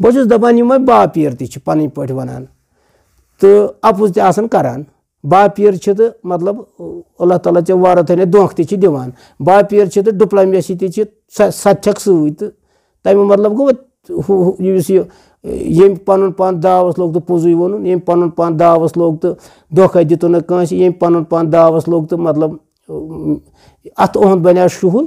بس داپیر تن پانا تو اپز تر باپ مطلب اللہ تعالیٰ ذہت دھوک تھی دان باپ ڈپلمیسی تھی سک سم مطلب گو اس پن پان دعوت لوگ تو پوزی ون پن پعوس لوگ تو دکھا دت ناس پن پعوس لوگ تو مطلب ات بنے شہل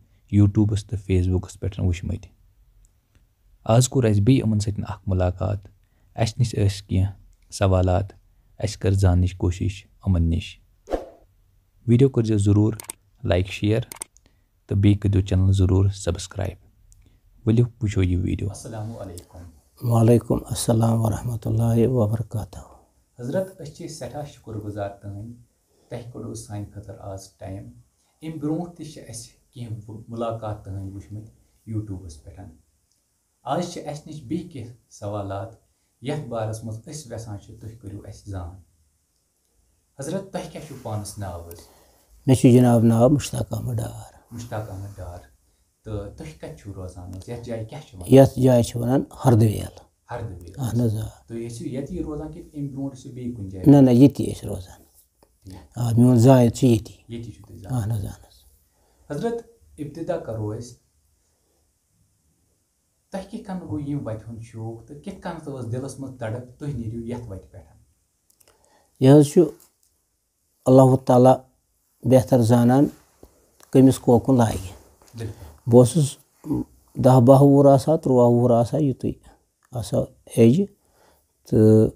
یوٗٹیوٗبَس تہٕ فیس بُکَس پٮ۪ٹھ وٕچھمٕتۍ آز کوٚر اَسہِ بیٚیہِ یِمَن سۭتۍ اَکھ مُلاقات اَسہِ نِش ٲسۍ کینٛہہ سوالات اَسہِ کٔر زاننٕچ کوٗشِش یِمَن نِش ویٖڈیو کٔرۍزیو ضٔروٗر لایِک شِیَر تہٕ بیٚیہِ کٔرۍزیو چَنَل ضٔروٗر سَبسکرٛایب ؤلِو وٕچھو یہِ ویٖڈیو اَسَلامُ علیکُم وعلیکُم اَسَلام وَرحمتُہ اللہ وَبَرکاتہ حضرت أسۍ چھِ سٮ۪ٹھاہ شُکُر گُزار تُہٕنٛدۍ تۄہہِ کوٚروُ سانہِ خٲطرٕ آز ٹایم اَمہِ برونٛٹھ تہِ چھِ اَسہِ کینٛہہ مُلاقات تٕہٕنٛدۍ وٕچھمٕتۍ یوٗٹیوٗبَس پٮ۪ٹھ آز چھِ اَسہِ نِش بیٚیہِ کینٛہہ سوالات یَتھ بارَس منٛز أسۍ چھِ تُہۍ کٔرِو اَسہِ زان حضرت تۄہہِ کیٛاہ چھُو پانَس ناو حظ مےٚ چھُ جِناب ناو مُشتاق احمد ڈار مُشتاق احمد ڈار تہٕ تُہۍ تُہۍ کَتہِ چھُو روزان روزان روزان حظ حظ یَتھ یَتھ جایہِ جایہِ جایہِ کیٛاہ چھُ چھُ چھِ وَنان ہردویل ہردویل اہن آ آ ٲسِو ٲسِو ییٚتی ییٚتی ییٚتی اَمہِ برونٛٹھ بیٚیہِ کُنہِ نہ نہ ٲسۍ میون ییٚتی چھُو تُہۍ اہن حظ اہن حظ حضرت ابتدا کرو أسۍ تۄہہِ کِتھ کَنۍ گوٚو یہِ وَتہِ ہُنٛد شوق تہٕ کِتھ کَنۍ ٲس دِلَس منٛز تَڑپ تُہۍ نیٖرِو یَتھ وَتہِ پٮ۪ٹھ یہِ حظ چھُ اللہ تعالیٰ بہتر زانان کٔمِس کوکُن لاگہِ بہٕ اوسُس دہ بہہ وُہُر آسا تُرٛواہ وُہُر آسا یُتُے آسا ایجہِ تہٕ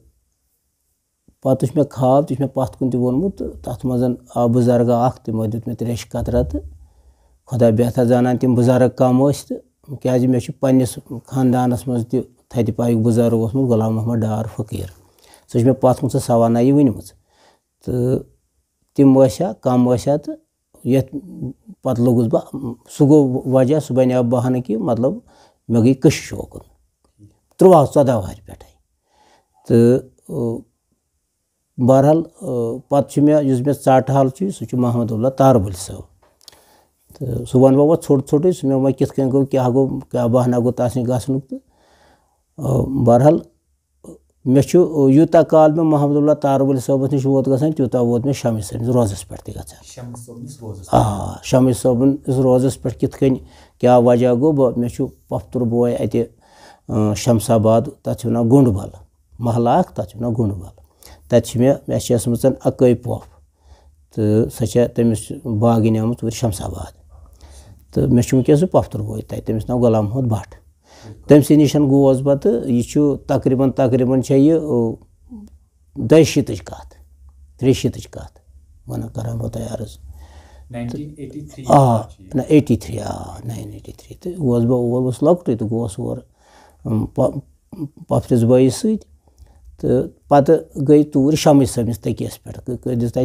پَتہٕ وٕچھ مےٚ خاب تہِ چھُ مےٚ پَتھ کُن تہِ ووٚنمُت تہٕ تَتھ منٛز آو بُزَرگا اَکھ تِمو دیُت مےٚ ترٛیشہِ قطرہ تہٕ خدا بہتر زانان تم بزرگ کم یس تو کز مس خاندان منت پاک بزرگ غلام محمد ڈار حقیر سوچ میں پہنچا سوانائی ونم تم ہا کم ورا تو پہ لوگس بہ گو وجہ سہ بنیا بہانہ کہ مطلب کش شوقن تروہ چھُ مےٚ پہ مےٚ پہ حال چھُ سُہ چھُ محمد اللہ تارب صٲب تو کیٛاہ ووٹ گوٚو تَس نِش گو تہٕ تو مےٚ چھُ یوتا کال مےٚ محمد اللہ تارولی صٲبَس نِش ووت گژھان تیوٗتاہ ووت مےٚ چھُ پۄپھتُر بوے اَتہِ شمس وَنان روز بَل کت اَکھ گو چھِ وَنان گُنٛڈ بَل تَتہِ چھِ مےٚ مےٚ چھِ محل اَکٲے پۄپھ تہٕ سۄ چھےٚ تٔمِس تمس باغ ان شمس آباد تو بوے بوجھ تمس ناو غلام محمد بٹ تم سی نشن گوس پہ یہ تقریباً تقریباً یہ دچ کت تر شیت کت و تیار آ ایٹی تھری آائن ایٹی تھری تو توٗرۍ لک اب تٔکیَس پٮ۪ٹھ دِژ تَتہِ شمس سمس تہٕ پہ دس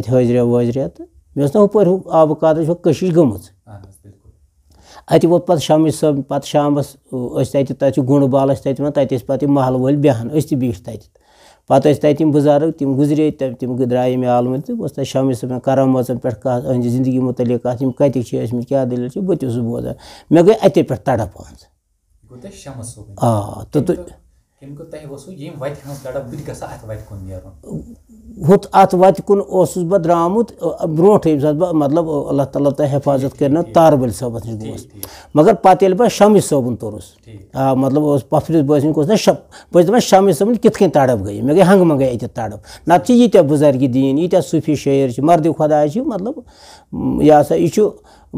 نہ ہُپٲرۍ ہُہ آبہٕ ماپ ہُہ کٔشِش گٔمٕژ ات پہ شامی صاحب پہ شام گنڈ بالکل محل وہان پہ بزرگ تزرے تم درائی میں عالم تو شامی کران کرا پٮ۪ٹھ پہ کتنی زندگی متعلق تہِ اوسُس بوزان مےٚ گٔے اتے پٮ۪ٹھ تڑپ آ تہٕ ہوت ات وت درامت برو سات بہت مطلب اللہ تعالیٰ تعلیٰ حفاظت کرنا تاربل صٲبس نش گیل بہ مطلب اس توسب پھرس باس نا شب بہت شمس صاف کٔنۍ تڑپ گئی مے گئی ہنگ منگے اتب نیزرگی دین یعہ صوفی شعر مرد خدا مطلب یہِ سا یہ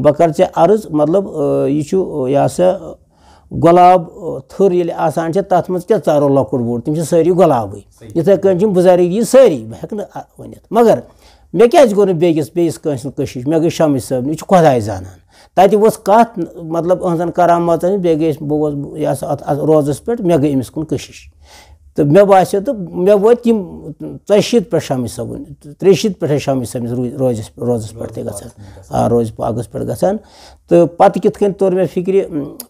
بہر ژےٚ عرض مطلب یہ سا گلاب تھران تر من کیا لکٹ وقٹ تمہ سی گلابئی اتھے سٲری بہٕ ہٮ۪کہٕ نہٕ ؤنِتھ مگر مےٚ کیٛازِ گوٚو نہٕ بیٚیِس بیٚیِس کٲنٛسہِ کٔشِش مےٚ گٔے بیس صٲبنہِ یہِ چھُ خۄداے زانان تَتہِ ؤژھ کَتھ مطلب بیٚیہِ بہٕ گوس یہِ ہسا اَتھ روزَس پٮ۪ٹھ مےٚ گٔے أمِس کُن کٔشِش تو مے باس تو مے وم چوش شمی صونی تر شیت پہ شمس روز پہ گا روز پاگس پہ کت میرے فکر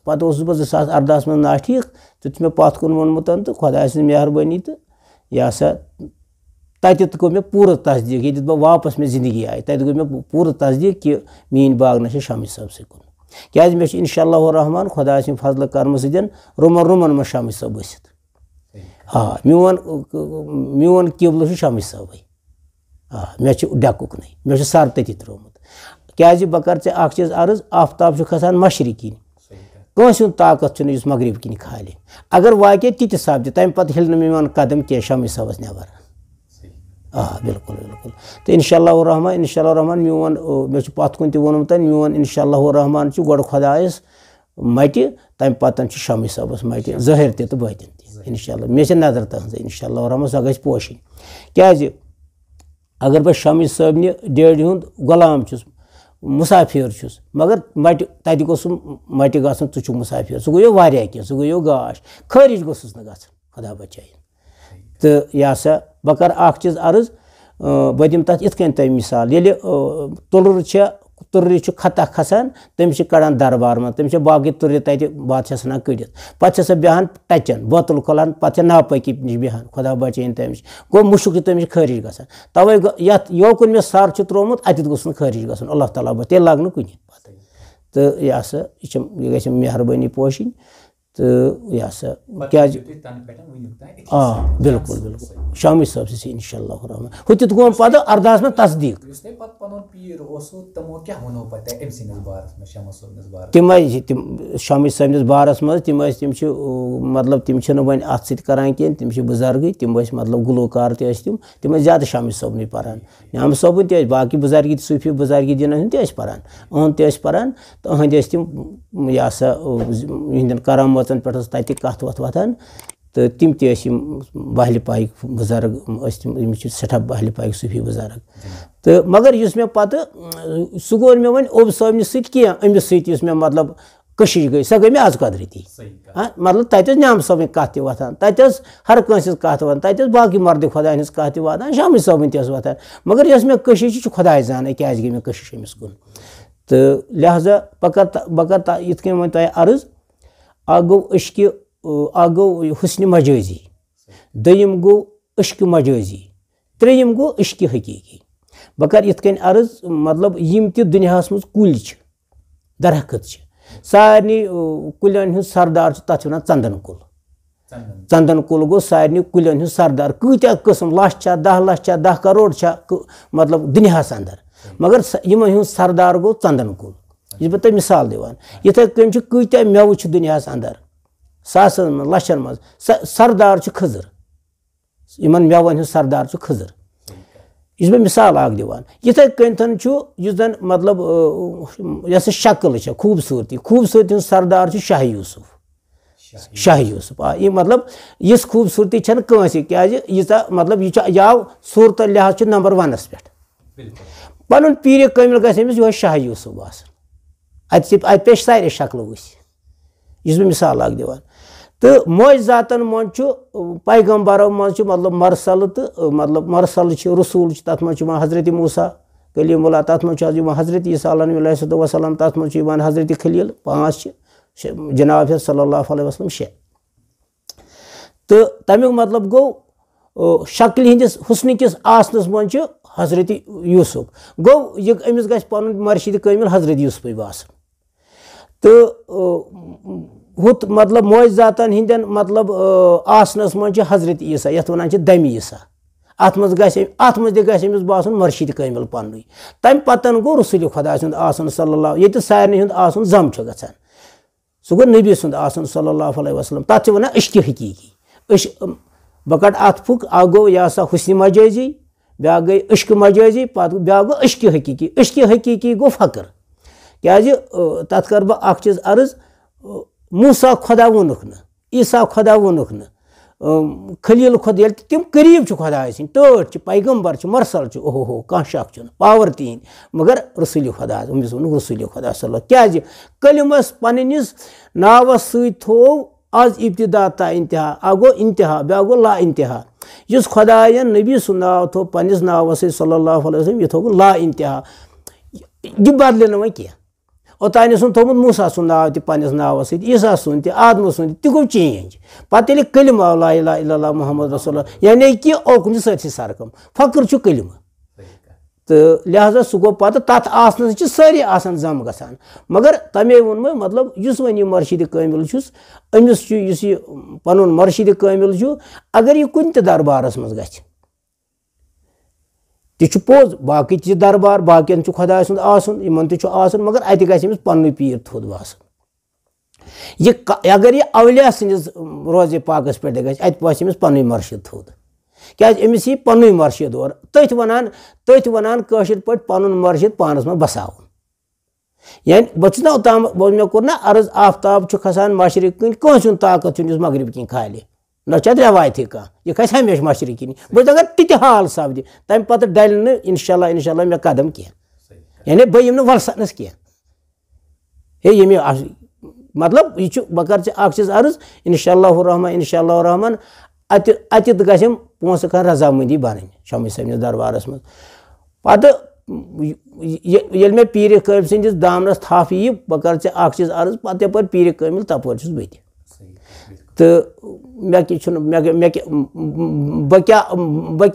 پہ زاس اردہ مز نا ٹھیک تی مت کن گوٚو مےٚ پوٗرٕ تصدیٖق یہ بہٕ واپَس مےٚ زِندگی آیہِ تَتہِ گوٚو مےٚ پوٗرٕ تصدیٖق کہِ تصدیق کہ چھِ باغ صٲبسٕے کُن صاحب مےٚ کچھ اِنشاء اللہ خۄداے سٕنٛدِ فضلہٕ سم سۭتۍ قرم سن منٛز ممد صٲب ؤسِتھ آ میون مون کبل شمس صبح آ مکن م سر تتی کَرٕ کر اَکھ چیز عرض آفتاب کسان مشرق طاقت مغرب کن کھالہِ اگر تَمہِ تیت ہیٚلہِ نہٕ ہل قدم کی شمو صاحب نبر آ بالکل بالکل تو اِنشاء اللہ الرحمان اِنشاء اللہ پَتھ کُن تہِ کن میون اِنشاء اللہ عرمان گد خدائس مت پتن شمس ظٲہِر تہِ تہٕ تاطین इंशाल्लाह मेशन नजर तहज इंशाल्लाह रहमान सो गई पोशन क्या अगर बह शमी सबन डेड हूँ गुलाम चुस मुसाफिर चुस मगर मट तत गोस मट ग तुछ मुसाफिर सह गो वह कह सह गो गाश खरिज गोस ना खुदा बचाई तो यह सा बह कर चीज अर्ज बह दम तथ इत मिसाल ये तुलुर خطا کھسان تر خان دربار من تم باقی تر تک بات ثھن کڑت پہ سۄ بیٚہان ٹچن بوتل کھُلان ناپٲکی نِش بیٚہان خۄدا تٔمِس گوٚو مُشُک چھُ تٔمِس خٲرِج گژھان تَوَے یَتھ یوکُن مےٚ توے چھُ ترٛوومُت اَتٮ۪تھ گوٚژھ نہٕ خٲرِج گژھُن اللہ تعالیٰ بہٕ تیٚلہِ نہٕ کُنہِ پَتہٕ تہٕ یہِ تو یہِ چھِ یہِ گژھِ مہربٲنی پوشِنۍ یہ سا آل جی؟ بالکل شامی صاف سے ان شاء اللہ وہ تیوہس من تصدیق تمہیں شامد صارس مطلب تم وت ستانا کی بزرگ تم مطلب گلوکار تم تم زیادہ شام صے پامع صبن تاقی بزرگ صوفی بزرگ دین تران تران تو اہد تم یہ ساند کرام پٮ۪ٹھ ٲس تَتہِ کَتھ وَتھ وۄتھان تہٕ تِم تہِ ٲسۍ یِم بہلہِ پایِکۍ بہل ٲسۍ تِم یِم چھِ سٮ۪ٹھاہ بہلہِ پایِکۍ صوٗفی بزرگ تہٕ مگر یُس مےٚ مےٚ پَتہٕ سُہ گوٚو وۄنۍ اوٚب صٲبنہِ سۭتۍ کینٛہہ أمِس سۭتۍ یُس مےٚ مطلب کٔشِش گٔے سۄ گٔے مےٚ سز قۄدرٔتی ہاں، مطلب تَتہِ تَتہِ ٲس ٲس نیام صٲبٕنۍ کَتھ تہِ وۄتھان ہر کٲنٛسہِ صاف کَتھ وۄتھان تَتہِ ٲس باقٕے مَردِ خۄدایَن مرد کَتھ تہِ واتان و صٲبٕنۍ تہِ ٲس وۄتھان مگر یۄس مےٚ کٔشِش چھِ یہِ خۄداے زانان کیٛازِ گٔے مےٚ کٔشِش أمِس کُن تہٕ کشش بہٕ کَرٕ بہٕ کَرٕ یِتھ کٔنۍ وۄنۍ تۄہہِ عرض اک گو عشک گو حسن دوٚیِم گوٚو گو مجٲزی ترٛیٚیِم گوٚو گو حقیٖقی بہٕ کَرٕ یِتھ کٔنۍ عرض مطلب یِم تہِ دُنیاہَس منٛز کُلۍ چھِ درخت چھِ سارنٕے کُلٮ۪ن ہُنٛد سردار چھُ تَتھ چھِ وَنان ژَندَن کُل ژَندَن کُل گوٚو سارنٕے کُلٮ۪ن ہُنٛد سردار قٕسٕم لَچھ چھا دَہ لَچھ چھا دَہ کَرور چھا مطلب دُنیاہَس اَندَر مگر یِمَن ہُنٛد سردار گوٚو ژَندَن کُل یہ بہت مثال دیوان یتھے کن دتہ موج ان اندر ساسن من مچھن من سردار کھزر ان مون ہردار کھضر یہ مثال اتھے کنسن مطلب یہ شکل خوبصورتی خوبصورتی سردار شاہ یوسف شاہ یوسف آ یہ مطلب اس خوبصورتی کہی مطلب یہ آو صورت لحاظ سے نمبر ونس پہ پن پیر قمل گیمس یہ شاہ یوسف باس اتہ ات پیش سارے شکلوں ورس یہ بہ مثال ذاتن مجھ پیغمبرو برو مطلب مرسل تو مطلب مرسل رسول تر مطلب حضرت موسا کلیم اللہ تر من حضرت عیسیٰ علیہ وسلم تر تک حضرت خلیل پانچ جناب صلی اللہ علیہ وسلم شے تو تمیک مطلب گو شکل ہندس حسن کس آسنس منچ حضرت یوسف گو یہ امس گھس پن مرشد قام حضرت یوسف باسن تو ہت مطلب موض ذات مطلب آسنس من حضرت عیسیٰ یتھ ونان دم عیسیٰ ات من گھ من امس باسن مرشد قمل پن تم پتن گو رسول خدا سند آسن صلی سن صہس سارے گھان سہ گو نبی سند آسن صلی اللہ علیہ وسلم ونان عشق حقیقی عش بہ اک گو یہ سا حسن مجی باقا گئی عشقہ مجی پہ گو عشق حقیقی عشق حقیقی گو فخر کیازِ تَتھ کَرٕ بہٕ اَکھ چیٖز عرض موٗسا خۄدا خۄدا ووٚنُکھ ووٚنُکھ نہٕ عیٖسا نہٕ خلیٖل خۄد ییٚلہِ تہِ تِم قریٖب چھِ خۄداے سٕنٛدۍ خدا چھِ پیغمبر چھِ مَرسَل ہو کانٛہہ اوہ چھُنہٕ پاوَر تِہِنٛدۍ مگر رسولی خۄدا أمِس و رسولی خۄدا صلی اللہ کیٛازِ کٔلمَس پَنٕنِس ناوَس سۭتۍ تھوٚو آز ابتدا تا انتہا گوٚو انتہا بیٛاکھ گوٚو لا انتہا یُس خۄدایَن نبی سُنٛد ناو تھوٚو پنٛنِس ناوَس سۭتۍ صلی اللہ علیہ وسلم یہِ یہ تا انتہا یہ نہٕ وۄنۍ کینٛہہ اوتانسن تند نا تنس ناوس سیصہ سن تدمہ ییٚلہِ تینج پہ قلم الا اللہ محمد رسول اللہ یعنی کہ اوکے سر سی سرکم فخر قلم تو لہذا سہ گت آ ساری آن ذم گی وس و یہ مرشد قمل امس پن مرشد چھُ اگر یہِ کُنہِ تہِ تربارس منٛز گژھِ یہ پوز باقی تھی دربار باقی خدا سند آپ مگر اتہ پیر تھود بسن یہ اگر یہ اولیا سندس روزے پاک اتس پن مرشد تھود تھو کمس یہ پنوی مرشد دور تھی وان تنان پا پن مرشد پانس من بسا یعنی بہت اوت مو کو نا عرض آفتاب کھسان مشرق کن کاست چھ مغرب کن خالہ नचत रवायती कह यह कह हमेशा मशरक बहुत दपान तित हाल सपदि तम पे डल इनशाला इनशाला मे कदम कह यानी बह यम वलसानस कह हे ये मतलब यह बह कर चीज अर्ज इनशाला रहमान इनशाला रहमान अत अत गम पोस कह रजामंदी बन शमी सबिस दरबारस मं पे ये मे पीर कम सदिस दामनस थप यी बह कर चीज अर्ज पे यप पीर कमिल तप बह तो میرے بہ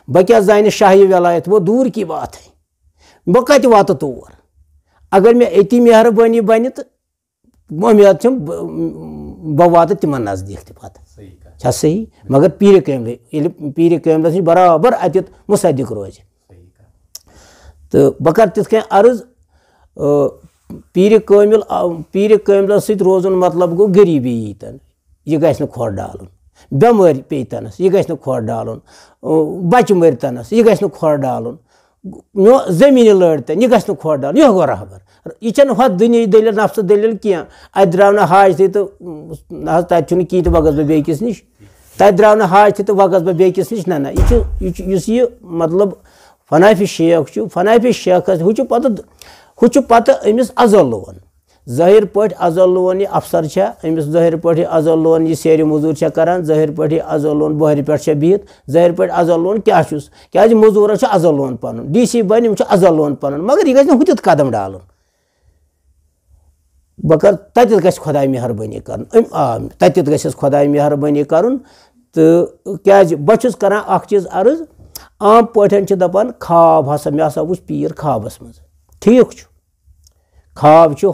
ب اہل زان شاہی ولائت وہ دور کی باتیں بہت وات تور اگر میرے اتی مہربانی بن تو مدد چم بہ تمہ نزدیک چھا صحیح مگر پیر یعنی پیر قیمت نیش برابر ات مصدق بہٕ تو تِتھ کٔنۍ عرض پیٖرِ کٲمِل پیٖرِ کٲملَس سۭتۍ روزُن مطلب گوٚو غریٖبی یی تَن یہِ گژھِ نہٕ کھۄر ڈالُن بٮ۪مٲرۍ پیٚیہِ تَنَس یہِ گژھِ نہٕ کھۄر ڈالُن بَچہِ مٔرۍ تَنَس یہِ گژھِ نہٕ کھۄر ڈالُن زٔمیٖنہِ لٲر تَن یہِ گژھِ نہٕ کھۄر ڈالُن یہِ گوٚو رہبر یہِ چھَنہٕ ہۄتھ دُنیاہی دٔلیٖل نفسہٕ دٔلیٖل کینٛہہ اَتہِ درٛاو نہٕ حاجتھٕے تہٕ نہ حظ تَتہِ چھُنہٕ کِہیٖنۍ تہٕ وۄنۍ گژھٕ بہٕ بیٚکِس نِش تَتہِ درٛاو نہٕ حاجتھٕے تہٕ وۄنۍ گژھٕ بہٕ بیٚکِس نِش نہ نہ یہِ چھُ یہِ چھُ یُس یہِ مطلب فنافِ شیخ چھُ فنافِ شیخَس ہُہ چھُ پَتہٕ ہو امس ازل لون ظاہر پی ازل لون یہ افسر امس ظاہر پا ازل لون یہ سیر مزوریا کران ظاہر پاٹ ازل اذل لون بور پیچھا بہت ظاہر پی ازل لون کیا مزور ازل لون پن ڈی سی بن ازل لون پن مگر یہ گے ہوت قدم ڈال بہ کر تیت گز خدا مہربانی کر تیت گسس خدا مہربانی کراج بہت کار اخ چیز عرض عام پٹھان خواب ہسا ہسا مسا ویر خواب مز ٹھیٖک چھُ خاب چھُ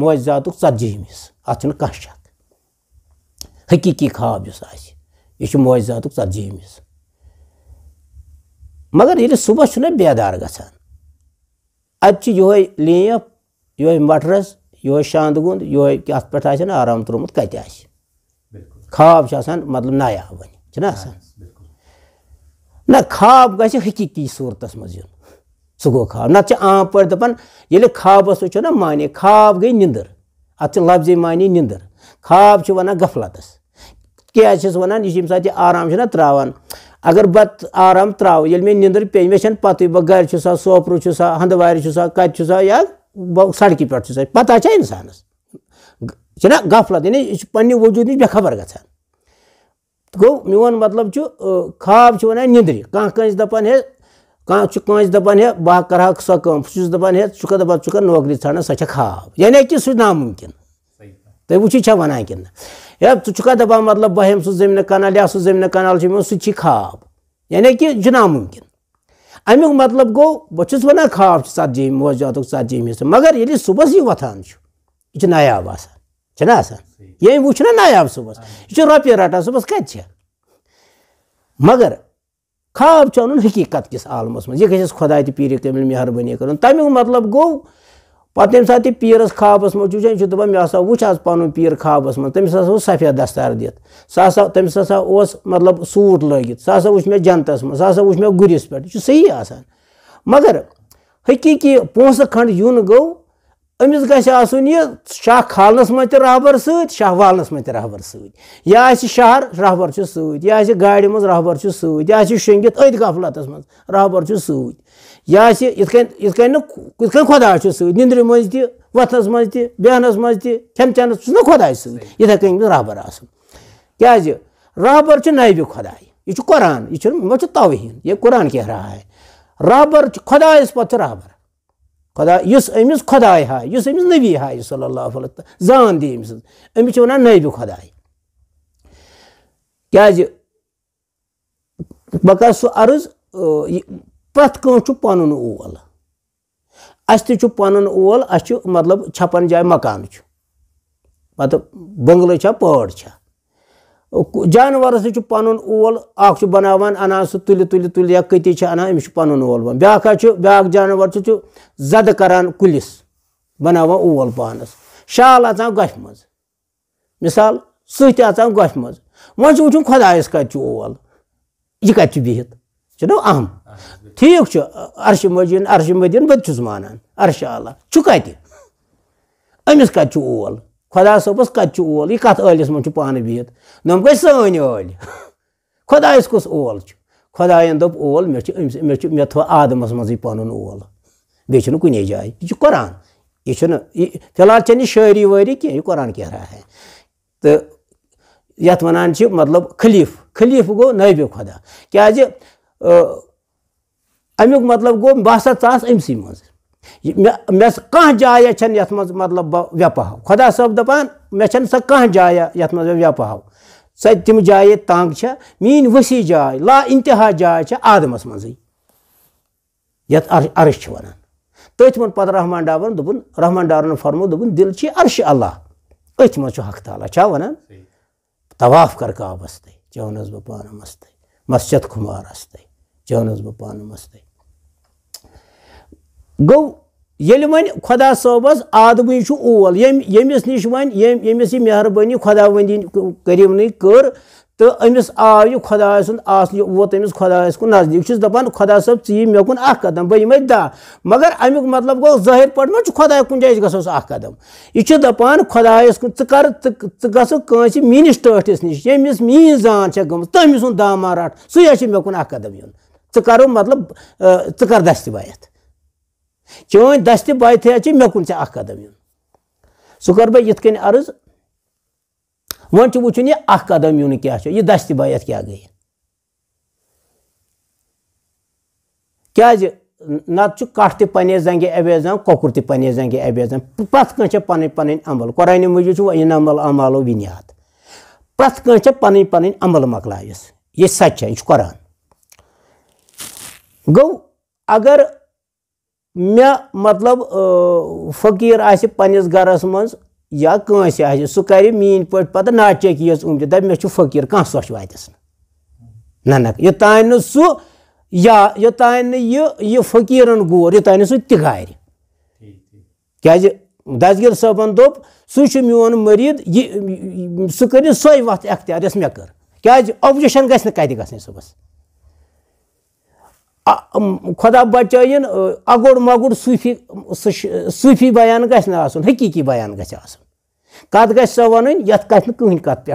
معزاتُک ژَتجی ہِمِس اَتھ چھُنہٕ کانٛہہ شک حقیٖقی خاب یُس آسہِ یہِ چھُ معزاتُک ژَتجی ہِمِس مگر ییٚلہِ صُبحس چھُنہ بیدار گژھان اَتہِ چھِ یِہوٚے لیپ یِہوٚے مٹرَس یِہوٚے شانٛدٕ گُنٛد یِہوٚے اَتھ پٮ۪ٹھ آسہِ نہ آرام ترٛومُت کَتہِ آسہِ خاب چھُ آسان مطلب نایاب وۄنۍ چھُنہ آسان نہ خاب گژھِ حقیٖقی صوٗرتَس منٛز یُن سہ خواب نام پہ دپان خواب سنہ مانے خاب گئی نندر اتر لفظی مانے نندر خواب و غفلتس کیس و یہ ساتھ آرام سے نا اگر بہت آرام تراو یعنی میں نندر چھن مت بہت گھر سا سوپروسا ہندوار سا کتا سڑک پہ پتہ چھ چھنا غفلت یعنی یہ پنہ وجود نیش بے خبر گھان گو میون مطلب خواب و نندر کنس ہے कहाँ छु कहीँ दपान हे बह करा सो कम सह दपान हे चुका दपान चुका नौकरी ान सो खाब यानी कि सह नामुमकिन तुम वो छा वन कि हे चुका दपान मतलब बह हम समिन कनाल या समिन कनाल सह खाब यानी कि यह नामुमकिन अमुक मतलब गो बहुस वन खाब ति मोजात ति हिस्सा मगर ये सुबह यह वथान यह नायाब आना ये वो नायाब सुबह यह रोपे रटान सुबह कत मगर خواب چون حقیقت کس عالمس مز یہ گھس خدا تہ پیر کمل مہربانی کرن تمیک مطلب گو پتہ یم سات پیرس خوابس مز وچان دپان مے ہسا وچھ آز پن پیر خوابس مز تمس ہسا سفید دستار دت سہ ہسا تمس ہسا اس مطلب سوٹ لگت سہ ہسا وچھ مے جنتس مز سہ ہسا وچھ مے گرس پہ یہ صحیح آسان مگر حقیقی پونسہ کھنڈ یون گو امس گھہن یہ شاہ کھالنس من تر رابر ست والنس من تر رابر ستر یہ آہر رابرس ستر یہ گاڑی مابرس ستلت مجھ رابرس ستھ کن خدا ست نندر مز تنس من تب کس نہ خدا ست سین گیس رابر آابر نب خدا یہ قرآن تو یہ قرآن راح رابر خدش رابر خدا اس خدائے ہائے اس نبی ہائے صلی اللہ علیہ وسلم زان دی امس امس ونان نبی خدائے بکا سو دمس وا نب خدا کرض پریت کس پن ا اول اچھا مطلب چھپن جائے مکان پات پہاڑ پہر جانور से पन ओल अख बनान अनान सह तुल तुल तुल या कति अनान अमिस पन ओल बन ब्या ब्या जानवर जद करान कुलिस बनान ओल पानस शाल अचान गफ मज मिसाल सह अचान गफ मज वो वो खुदायस कत ओल यह कत बिहत चुना अहम ठीक अर्श मजीन अर्श मदीन बह मानान अर्श आला कत अमिस कत ओल خۄدا صٲبَس کَتہِ چھُ اول یہِ کَتھ ٲلِس منٛز چھُ پانہٕ بِہِتھ نۄم گٔے سٲنۍ ٲلۍ خۄدایَس کُس اول چھُ خۄدایَن دوٚپ اول مےٚ چھُ أمِس مےٚ چھُ مےٚ تھوٚو آدمَس منٛزٕے پَنُن اول بیٚیہِ چھُنہٕ کُنے جایہِ یہِ چھُ قۄران یہِ چھُنہٕ یہِ فِلحال چھَنہٕ یہِ شٲعری وٲعری کینٛہہ یہِ قۄران کہہ رہا ہے تہٕ یَتھ وَنان چھِ مطلب خلیٖف خلیٖف گوٚو نٲبِو خۄدا کیٛازِ اَمیُک مطلب گوٚو بہٕ ہسا ژاس أمسٕے منٛز مےٚ ٲس کانٛہہ جایا چھَنہٕ یَتھ منٛز مطلب بہٕ وٮ۪پہٕ ہَو خۄدا صٲب دَپان مےٚ چھَنہٕ سۄ کانٛہہ جایا یَتھ منٛز بہٕ وٮ۪پہٕ ہَو سۄ تِم جایہِ تنٛگ چھےٚ میٛٲنۍ ؤسیع جاے لا اِنتِہا جاے چھےٚ آدمَس منٛزٕے یَتھ عر عرش چھِ وَنان تٔتھۍ ووٚن پَتہٕ رحمان ڈارن دوٚپُن رحمان ڈارن فرمو دوٚپُن دِل چھِ عرشہِ اللہ أتھۍ منٛز چھُ حق تعالیٰ چھا وَنان طواف کَر کعبَس تہٕ چونَس بہٕ پانہٕ مستَے مسجد خُمارَس تہٕ چونَس بہٕ پانہٕ مستَے گو یل و خدا صبس آدبی چھول یس نش ویسبانی خدا غند کرم کرو یہ خداہ سوت امپس خداس کن نزدیک دپان خدا صاحب مےٚ کُن اخ قدم بہٕ بہت دہ مگر امی مطلب گوٚو ظٲہِر پٲٹھۍ چھُ خۄداے کُنہِ جایہِ قدم گوظر پاٹ مہدا کن جائیں گو سدم ژٕ گژھکھ کٲنٛسہِ کن ٹٲٹھِس نِش ییٚمِس كاس زان چھےٚ گٔمٕژ تٔمۍ سُنٛد زم تو سُے رٹ ثیش مےٚ کُن اخ قدم یُن ژٕ کَرو مطلب ژٕ ذہ د بایَتھ چون د بای تھی مے کھی قدم سہ بہت اتنے عرض ون چہ قدم یہ کیا چھ دست بایات کیا گئی کی نت کٹ تہ پے زنگے اویز دان کن زنگے پرٛٮ۪تھ دان پانچ پن پن عمل قۄرانہِ چھُ موجود عمل عمالو پرٛٮ۪تھ ونیات پانچ پن پن عمل مۄکلایَس یہِ یہ چھےٚ یہِ چھُ قۄران گوٚو اگر مطلب فقیر نہ گرس نہٕ سہ یا یوٚتانۍ نہٕ یہِ یہِ فقیٖرَن گور یوٚتانۍ فقیر کھانا سوچ گارِ کیٛازِ نا یوتان دوٚپ سُہ چھُ میون مٔریٖد یہِ صبن دپ سۄے وَتھ مرید یہ سہ سو کیٛازِ یس مے نہٕ کَتہِ گژھٕنۍ صُبحَس خدا بچائن اگوڑ مگوڑ صوفی صوفی بیان گھس نا آسن حقیقی بیان گھس آسن کت گھس سو ون یت کت نینی کت پہ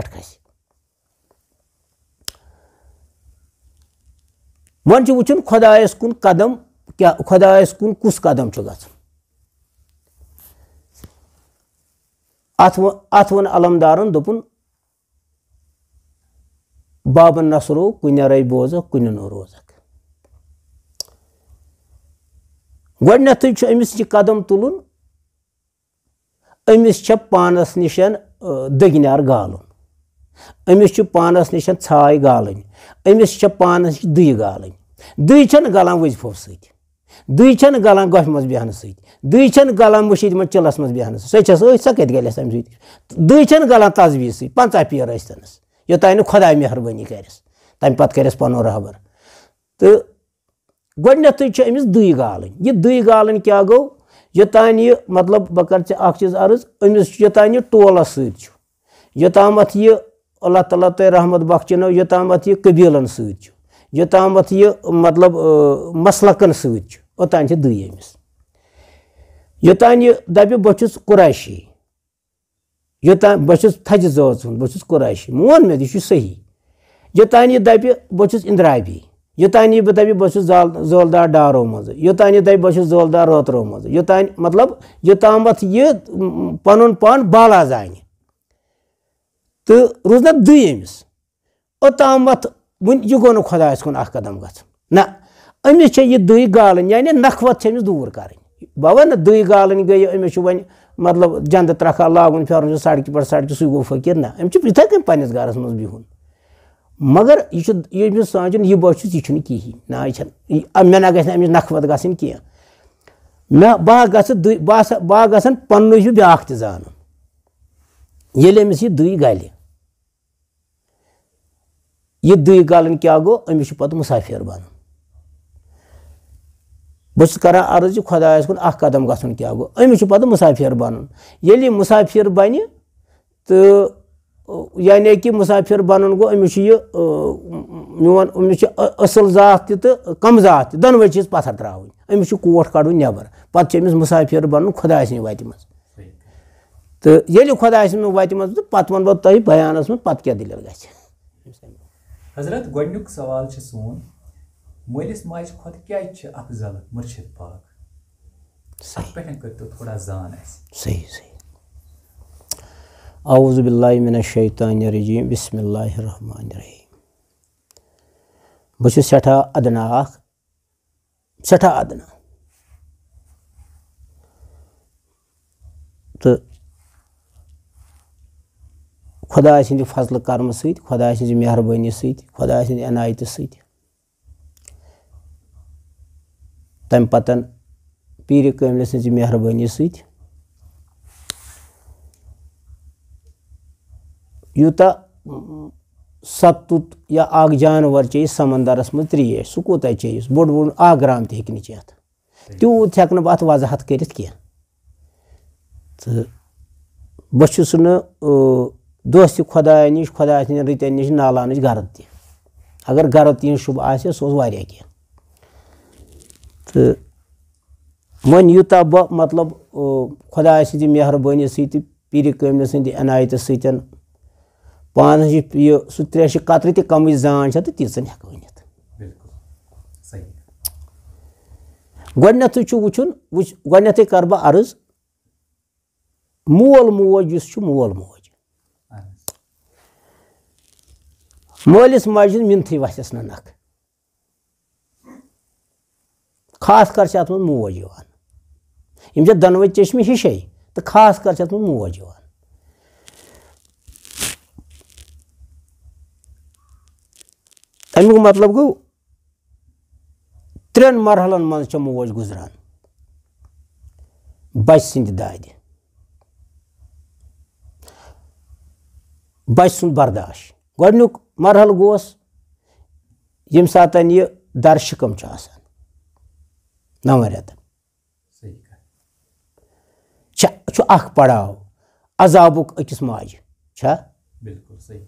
ون چن خدایس کن قدم کیا خدایس کن کس قدم گھن اتھ ولمدارن دابا نسرو رے بوزک کنہ نو روزک gwamnatin imisji kadım tulun ömisçe panas nişen e, dagnar galun ömisçe panas nişen çay galın ömisçe panas dıy galın dıy çan galan vizfof sıt dıy çan galan goşmaz bihan sıt dıy çan galan muşid mı çılasmaz bihan sıt söç öy saket geles am sıt dıy çan galan tazbi sıt panca piyar astanız yotayını khoday mehribani keris tam pat keris panu tı دٕے گالٕنۍ یہِ یہ گالٕنۍ گن کیا یوٚتانۍ یہ مطلب بہٕ کَرٕ ژےٚ اَکھ چیز عرض یہِ ٹولَس یہ چھُ یوٚتامَتھ یہ اللہ تعالیٰ تۄہہِ رحمت قبیٖلَن سۭتۍ قبیلن یوٚتامَتھ یہ مطلب یوٚتانۍ بہٕ چھُس تھَجہِ زٲژ ہُنٛد بہٕ چھُس زشی مون چھُ صحیح یوٚتانۍ یہ دَپہِ بہٕ چھُس اِندرابی योतान यह बता बह जोलदार डारो मज योतान यह बह जोलदार रोतरो मज योतान मतलब योताम यह पन पान बाला जान तो रोजना दमिस ओताम वन यह गो खुदा कुन कदम ग अमिस यह दुई गालन यानि नखवत अमिस दूर कर बह वन दुई गालन गई अमिस वन मतलब जंद त्रखा लागन फेरन सड़क पे सड़क सह गो फकीर ना अमिस यथे कम पस गरस मज बिहुन مگر یہ سوچا یہ بہت یہ یہ کہین نا مے نی مہیے امس نخوت گھنٹے کی مے بیاکھ تہ زان یل امس یہ دئی یہ دئی گلن کیا گو امس پتہ مسافر بن بس کاران عرض یہ خدایس کن اخ قدم خد ادم گمس پتہ مسافر بن یل مسافر بنہ تو یعنی کہ مسافر بنن گو امس میون امس اصل ذات تہ تو کم ذات تہ دونوے چیز پتھر تراؤن امس کوٹ کڑ نبر پتہ امس مسافر بن خدا سن وتہ مز تو یل خدا سن وتہ مز تو پتہ ون سب و پہ ویانس مجھ پہ دلی گھنس حضرت أعوذ بالله من الشيطان الرجيم بسم الله الرحمن الرحیم بہٕ ستا أدنى ادناکھ سٮ۪ٹھاہ ادنا تہٕ خۄداے سٕنٛدِ فضلہٕ کرمہٕ سۭتۍ خۄداے سٕنٛزِ مہربٲنی سۭتۍ خۄداے سٕنٛدِ عنایتہِ سۭتۍ تم پَتَن پیٖرِ کٲملہِ سٕنٛزِ مہربٲنی سۭتۍ ست یا جانور چیس سمندرس مریش سو كو چیز بوڑ بو آگ گرام تھی چیت تیوت ہضاحت کرت کی بہس دش خدا ستن نش نال گرد تہ اگر گرد تہذ شب آ سی ووتہ بہت مطلب خدا سہربنی سی پیر قام س سد عنائتہ سب पान यह सह त्रे कतर त कम जान तो तीचन हेको अनित गोडनथ वुचन गोडनथ कर बह अर्ज मोल मोज इस मोल मोज मलिस माजि मिनथ वसस नख खास कर अत मोज दनवे चश्मे हिशे तो खास कर अत मोज امیک مطلب گو تر مرحلن موج گزر بچہ سد داد بچہ سند برداشت گڈنیک مرحل گیم سات یہ درشکم نون رتن اخاؤ عذابق اکس صحیح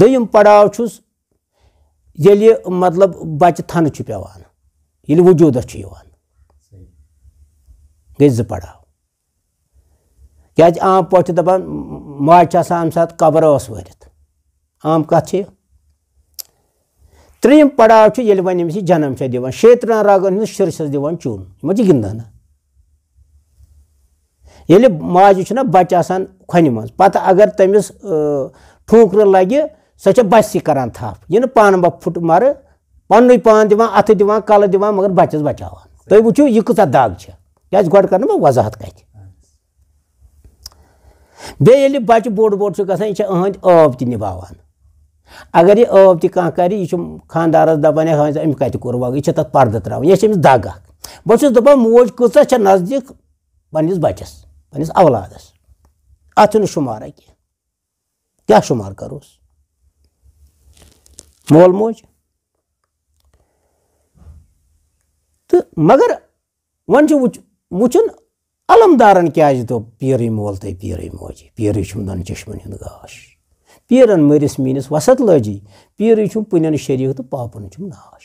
دم پڑا یل مطلب بچہ تھن یل وجودہ گئی زڑا کچھ عام پہ دپان ماجہ سات قبر اس ورت عام کھاتی تریم پڑا چونس جنم سے دونوں شیتر راگن ہند شرسس دان چم گندان یل ماجہ بچہ آن من پتہ اگر تمس ٹھوکر لگہ سوچ بچان تپ یہ پان بر پی پان دل دچس بچا تگ کضاحت کتہ بوڑ بوڑھ گہ آب تبا اگر یہ ورب تہ یہ خاندارس دپان کت یہ تک پرد ترا یہ دگ اخ بس دبان موج کی نزدیک پچس پولادس اتنا شمارہ کی شمار کروس مول موج تو مگر ون وچن چلمدار كیاز تو پیر مول تو پیر موجی پیرم دن چشمن ہند گاش پیرن مرس مینس وسط لاجی پیرم پنن شریف تو پاپن ناش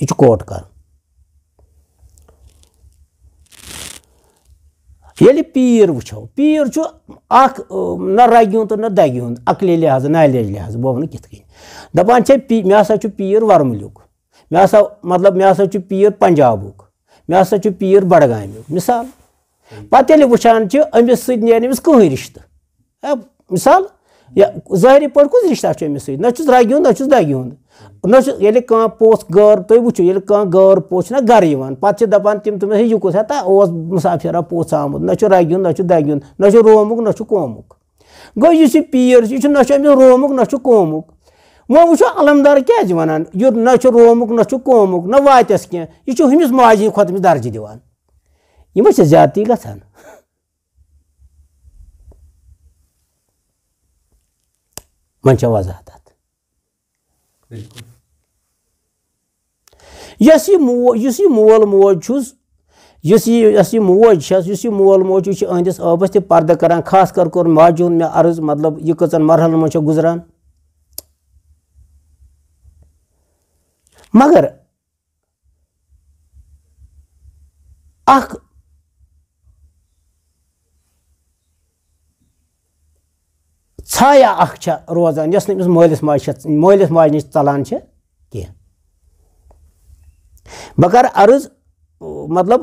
یہ کوٹ کر ییٚلہِ پیٖر پیٖر وٕچھو چھُ اَکھ نہ رَگہِ یل پیر ویر نگہ نگہ عقلے کٔنۍ دَپان چھے پی مےٚ ہَسا چھُ پیٖر وَرمُلیُک مےٚ ہَسا مطلب مےٚ مےٚ ہَسا چھُ پیٖر مے سا پیر پنجاب مے سا پیر بڑگام مثال پہلے وشان امس سمس کہ رشتہ ہاں ظٲہری پٲٹھۍ کُس رِشتہ چھُ أمِس سۭتۍ نہ چھُس چھُس رَگہِ ہُنٛد ہُنٛد نہ دَگہِ گَرٕ پوس گر تھی وچو تِم تٔمِس ہے پہ یہ کسافرہ اوس مُسافِرا پوٚژھ رومک نہ قوم گوس پیر نومک نومک ولمدار کیا کھۄتہٕ أمِس درجہِ کی یِمَے ماجی زیادتی گژھان وۄنۍ گا وضاحت مول موج موج یہ مول موج کر خاص کر ہُنٛد میں عرض مطلب یہ کچھ مرحل مجھے گزران مگر ا سایہ اخہ روزان کے امس ملس ماج مالس ماج نش ٹلان کی بہ عرض مطلب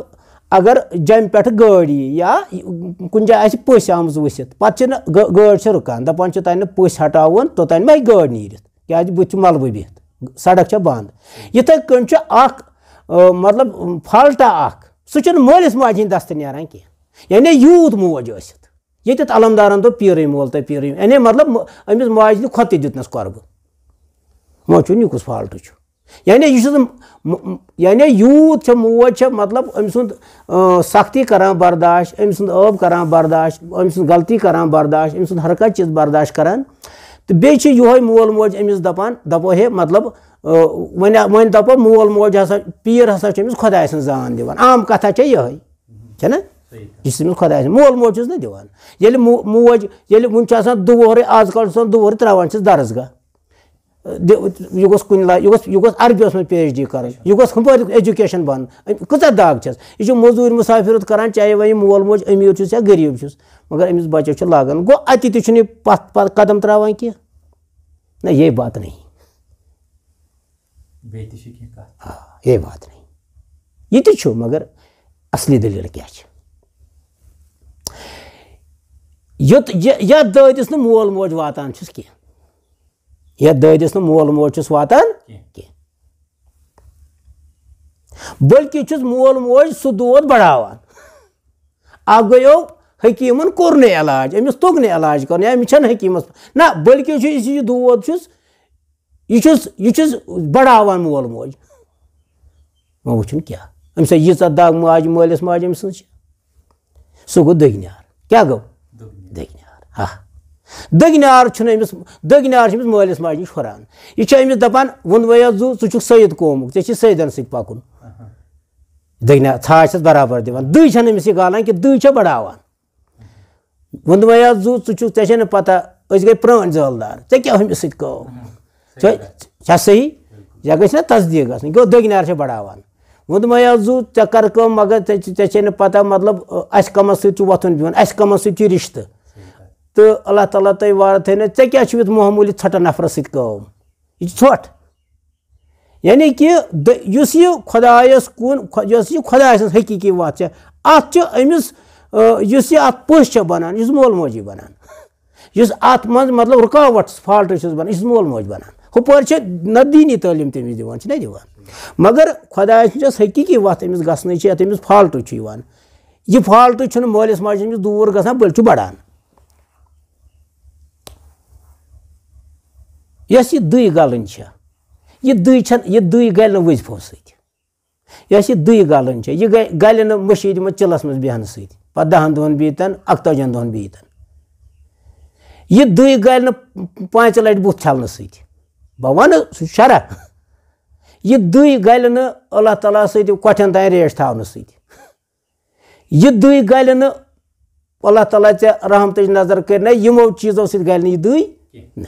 اگر جم پی یا كن جائیں آپ پس آم ورست پتہ گاڑی رکان دپان چوتانہ پس ہٹا توتان می گڑ نیر کر بچ ملو بہت سڑک بند یہ کن مطلب فالٹا پھالٹا اق س ماجہ ہند دست موج موجھ ییٚتٮ۪تھ علمدارَن دوٚپ پیٖرٕے مول تۄہہِ پیٖرٕے اَنے مطلب أمِس ماجہِ دِ کھۄتہٕ تہِ دیُتنَس قۄربہٕ موٚچھ یہِ کُس فالٹہٕ چھُ یعنی یہِ چھُس یعنی یوٗت چھےٚ موج چھےٚ مطلب أمۍ سُنٛد سختی کَران برداش أمۍ سُنٛد ٲب کَران برداش أمۍ سٕنٛز غلطی کَران برداش أمۍ سُنٛد ہر کانٛہہ چیٖز برداش کَران تہٕ بیٚیہِ چھِ یِہوٚے مول موج أمِس دَپان دَپو ہے مطلب وۄنۍ وۄنۍ دَپو مول موج ہَسا پیٖر ہَسا چھُ أمِس خۄداے سٕنٛز زان دِوان عام کَتھا چھےٚ یِہوٚے چھَنا जिसमें खुदा है मोल मोचस ना दिवान ये मुवज ये वंस दुवोर आज कल दुवोर त्रावान दरसगा यह गोस कुन यह गोस अरबियस मे पी एच डी कर यह गोस हम एजुकेशन बन कचा दाग चस यह मजदूर मुसाफिरत करान चाहे वह मोल मोज अमीर चुस या गरीब चुस मगर अमिस बचस लागन गो अति तुन पथ पथ कदम त्रावान क्या ना ये बात नहीं हाँ ये बात नहीं ये मगर असली दलील क्या دٲدِس نہٕ مول موج دٲدِس کی مول موج بٔلکہِ بلکہ مول موج سہ دود بڑا او حکیم کور علاج امس تگ یہِ کر چھُس یہِ یہ یہِ چھُس بڑا مول موج و کیا ماج ماج سی سہ گو دگنی کیا گو آہ دگ دگنی مالس ماجہ نش ہران یہ امس دپان زو وندمیا سید قوم ٹھے سیدن ست پکن دگنی چھا برابر دن دن امس یہ گالان کہ بڑھان زو وندمیا زب پتہ اس گئی پران ذلدار ٹھے کیامس ستھا صحیح یہ گی نا تصدیق گھن گو دگنار دگنی بڑا وندما زر کا مگر پتہ مطلب اس کمس ستھ وتھن بہن اس کمس سی رشتہ تو اللہ تعالیٰ تھے تعریف یا مومولی ٹھٹن نفرس سم یہ یعنی کہ اس خداس کن یو یہ خدا سن حقیقی وت اتس یہ موجی بنان بنانے ات من مطلب رکاوٹ فالٹس بنان یہ مول موج بان ندینی تعلیم تمہیں مگر خدا سنس حقیقی وس گال یہ فالٹ چھ ملس ماج دور گا بلکہ بڑا یس یہ یوئی گلن یہ دئی چی گل وزفو ست دئی گلن ہے یہ گلے نشیر ملس من بی پہ دہن دہن بیتن اکتن دہن بیتن یہ دئی گل پانچ لٹ بت بھلنے ست شرح یہ دئی گل نہ تعالی سوٹ تین ریش یہ سی گل اللہ تعالیٰ چھ رحمتچ نظر کرنا کرموں چیزوں سکے یہ دئی نہ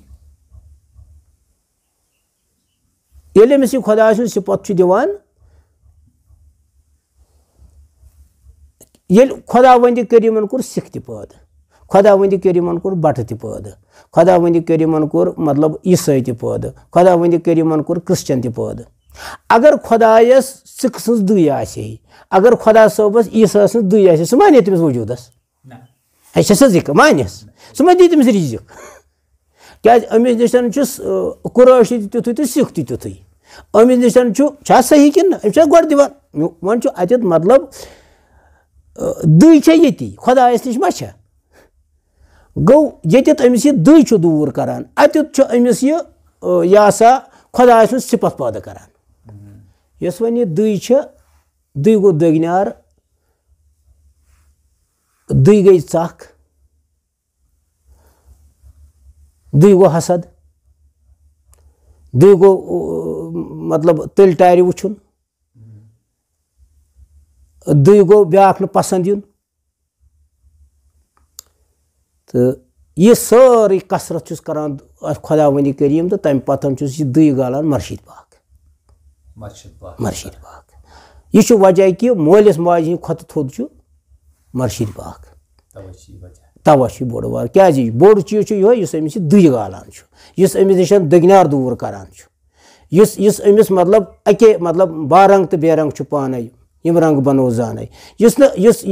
ելեմսի քոդաշուն սիպոթի դիվան yel Khodavendi Keriman kur sikti pad Khodavendi Keriman kur batati pad Khodavendi Keriman kur matlab Isai ti pad Khodavendi Keriman kur Kristyan ti pad agar Xodayas sik sız duy ase şey, agar Xoda sobas İsa sız duy ase şey, sumani timiz vücudas na Eşesiz zik manis sumani timiz rizik کیٛازِ أمِس نِش چھُ قُرٲشی تہِ تیُتھُے تہٕ سِکھ تہِ تیُتھُے أمِس نِش چھُ چھا صحیح کِنہٕ نہ أمۍ چھا گۄڈٕ دِوان وۄنۍ چھُ اَتیٚتھ مطلب دٕے چھےٚ ییٚتی خۄدایَس نِش ما چھےٚ گوٚو ییٚتیٚتھ أمِس یہِ دٕے چھُ دوٗر کَران اَتیٚتھ چھُ أمِس یہِ یہِ ہسا خۄدایہِ سٕنٛز صِفت پٲدٕ کَران یۄس وۄنۍ یہِ دٕے چھِ دٕے گوٚو دٔگنیار دٕے گٔے ژَکھ حسد مطلب دسد دلب تلٹار وچن دیا نسند یون تو یہ سوری قسرت کر خدا ونی قرم تو تمہ یہ دے گالان مرشد باغ مرشد باغ یہ وجہ مٲلِس ماجہِ ہِنٛدِ کھۄتہٕ تھوٚد چھُ مرشید باغ توہ بوڑ وار کیاز بوڑ چیز یہ امس دج گالان اس امس نش دگنار دور کران اس امس مطلب اکے مطلب با رنگ تو بے رنگ پانے یم رنگ بنو زانے اس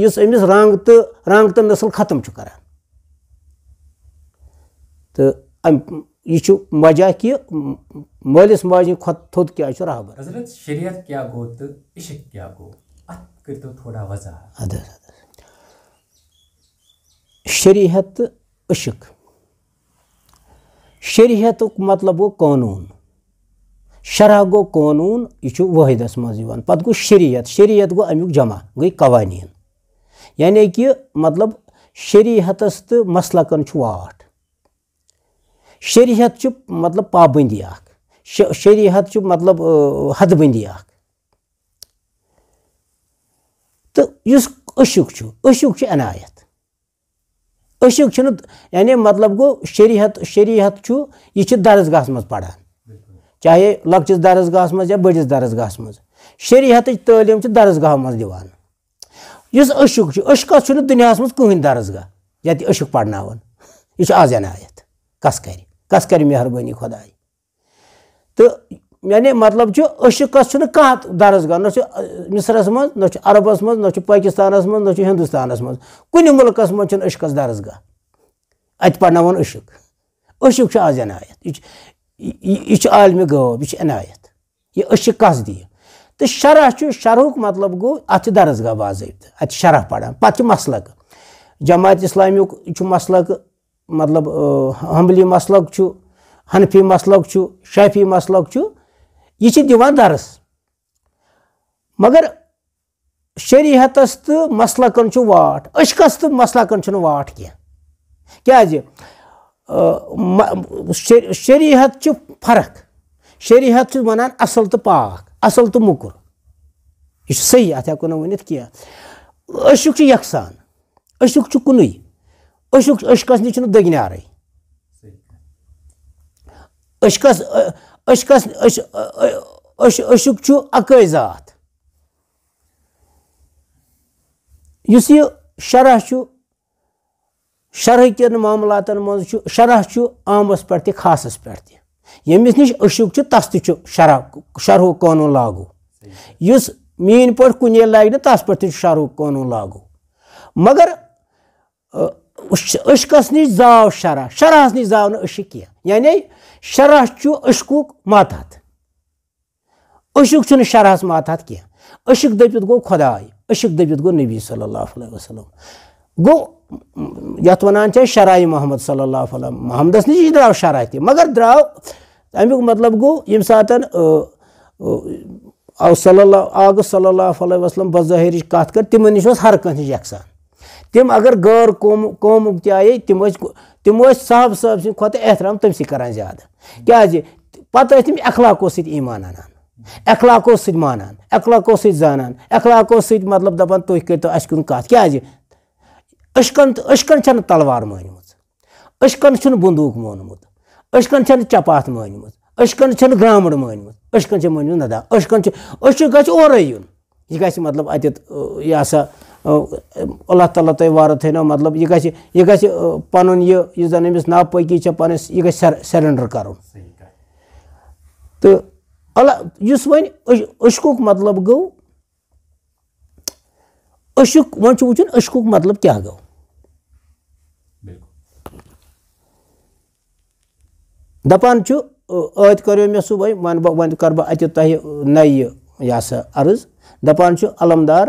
اس امس رنگ تو رنگ تو نسل ختم کران تو یہ وجہ کہ مالس ماجہ کھت تھوت کیا چھ حضرت شریعت کیا گو تو عشق کیا گو اتھ کرتو تھوڑا وضاحت شریحت تہٕ عشق شریحتُک مطلب گوٚو قونوٗن شرح گوٚو قونوٗن یہِ چھُ وٲحدَس منٛز یِوان پَتہٕ گوٚو شریعت شریعت گوٚو اَمیُک جمع گٔے قوانین یعنی کہِ مطلب شریحتَس تہٕ مسلکن چھُ واٹھ شریحت چھُ مطلب پابٔنٛدی اَکھ شریحت چھُ مطلب حد بٔنٛدی اَکھ تہٕ یُس عشق چھُ عشق چھُ عنایت عشق چھ یعنی مطلب گو شریحت شریحت چھو یہ درسگاہس من پڑھان چاہے لکچس درسگاہس من یا بڑس درسگاہس من شریحت تعلیم درسگاہ من دان اس عشق عشقس چھ دنیا من کہین درسگاہ یت عشق پڑھنا یہ آزین آیت کس کر کس کر مہربانی خدائی تو یعنی مطلب عشقس درسگاہ نہ مصرس من نربس مز نس نس ملک مشقس درسگاہ عشق عشق آج عنایت یہ عالم غوب یہ عنایت یہ عشق کس یہس تو شرح مطلب شرح مطلب گو ات ات باضابطہ اتسگاہ باضطے اترح مسلک جماعت اسلامک مسلق مطلب حملی مسلک حنفی مسلک شیفی مسلک جی؟ یہِ چھِ دِوان درس مگر تہٕ چھُ واٹھ شریہتس تہٕ مسلق چھُنہٕ واٹھ کینٛہہ کیٛازِ واٹ چھِ فرق چھُ وَنان اَصٕل تہٕ پاک اَصٕل تہٕ یہِ چھُ چھُ صحیح اَتھ ہٮ۪کو نہٕ ؤنِتھ کینٛہہ أشُک اصل أشُک چھُ کُنُے أشُک أشکَس نِش چھُنہٕ دٔگنیٛارٕے أشکَس اشکس اشکیزات اس شرح شرح معاملات شرہ کعاملات مرح تھی خاصس پھٹ تمس نش اشک تس ت شرح شرح قانون لاگو اس میون پی کن لگ تس پھ شرح قانون لاگو مگر اشکس نش زاو شرح شرحس نش زہ اشک کی شرح ماتحت عشق اشک شرحس ماتحت کنہ عشق دبت گو خدا عشق دبت گو نبی صلی اللہ علیہ وسلم گو جانے شراہی محمد صلی اللہ علیہ محمد نش ہی درو شرح مگر درو امی مطلب گو یم سات صلی اللہ آغص صلی اللہ علیہ وسلم بظاہر کت کر تمہن نش ہرکس نش یکسان تم اگر غیر قوم قوم تہ آئے تم ایس تم صاحب صاحب سن کھت احترام تم تمسی کران زیادہ کیازی پتہ ایس تم اخلاقو ست ایمان انان اخلاقو ست مانان اخلاقو ست زانان اخلاقو ست مطلب دپن تو کہ تو اس کن کات کیازی اشکن اشکن چن تلوار مانمت اشکن چن بندوق مانمت اشکن چن چپات مانمت اشکن چن گرامڈ مانمت اشکن چن مانمت ندا اشکن چن اشکن گچ اورے یون یہ گچ مطلب اتت یاسا اللہ تعالیٰ تۄہہِ وارٕ تھٲینو مطلب یہ گز پنس زن امس تہٕ چھ پہ یہ گھر سرینڈر گوٚو عشق مطلب گو اشک وچن اشغ مطلب کیا گو کَرٕ بہٕ کر تۄہہِ نَیہِ یہِ ہسا عرض دپان علم دار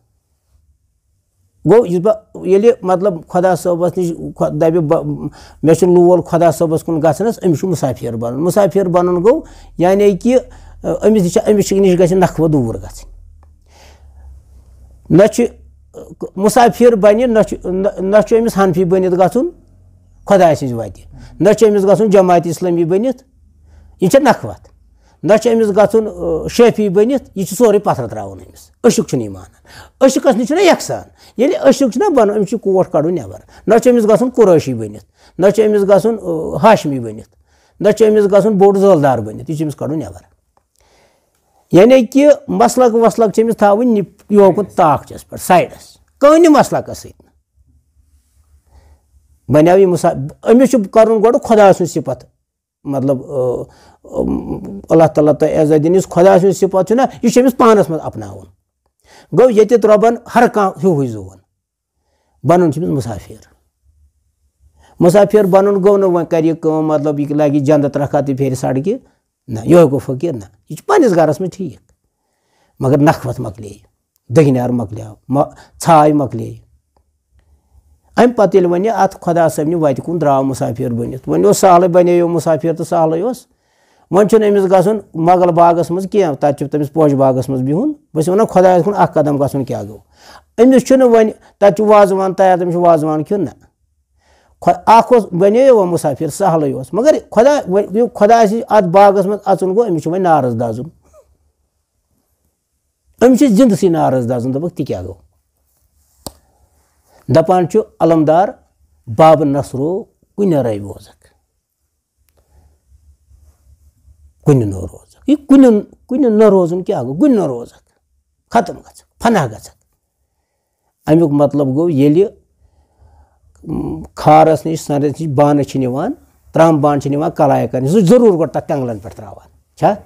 گو یہ بہ مط خدا صبس نش دب م لول خدا صبس کن گس مسافر بن مسافر بنن گو یعنی کہ امس امس نش گور گ مسافر بن نہس حنفی بنت گھن ختہ نہس گھن جماعتی اسلمی بنت یہ نقوت Ndaqemiz gatun e, shefi i bënit, i qësori patra të raun imis. Ëshuk që një manë. Ëshuk asë një qëna e jaksan. Jeli ëshuk qëna banë, imë që ku është kardu një barë. Ndaqemiz gatun kurësh i bënit. Ndaqemiz gatun e, hashmi i bënit. Ndaqemiz Yani ki maslak vaslak çemiz tavın yokun tağacağız per saydas. Köyni maslak asın. Banavi Musa emişi şu karun gordu Khudasın sifat. مطلب اللہ تعالیٰ تہ عزت اس خدا سن صفت نا یہ پانس مز اپن گو یت ربن ہر ہوئی زون بنس مسافر مسافر بن گو نا ویم مطلب یہ لگی جندت رکھا پھیر سڑکہ نا یہ گو فکر نا یہ پھرس مجھ ٹھیک مگر نقفت مکل دہنی مکلو چائے مکل ام پتہ یل و خدا صبن وت کن دا مسافر بنت و سہلے بن مسافر تو سہل وغل باغس من کی تمہس پوش باغس من بہن بس واقعہ خداس کن اخم گر واضوان تیار تمہان کھن نا بنو و مسافر سہل مگر خدا خدا سات باغس من اچن گو امس وارض دزن امس زند سی نارض دزن دیا گو دپان علم دار باب نصرو کن بوزک کن روزک یہ کن کن نہ روزن کیا گو کن نہ روزک ختم گھک فنا گھک امیک مطلب گو یل کھارس نش سنس نش بانہ بان نام بان نل کرنے سرو گر تینگلن پہ تر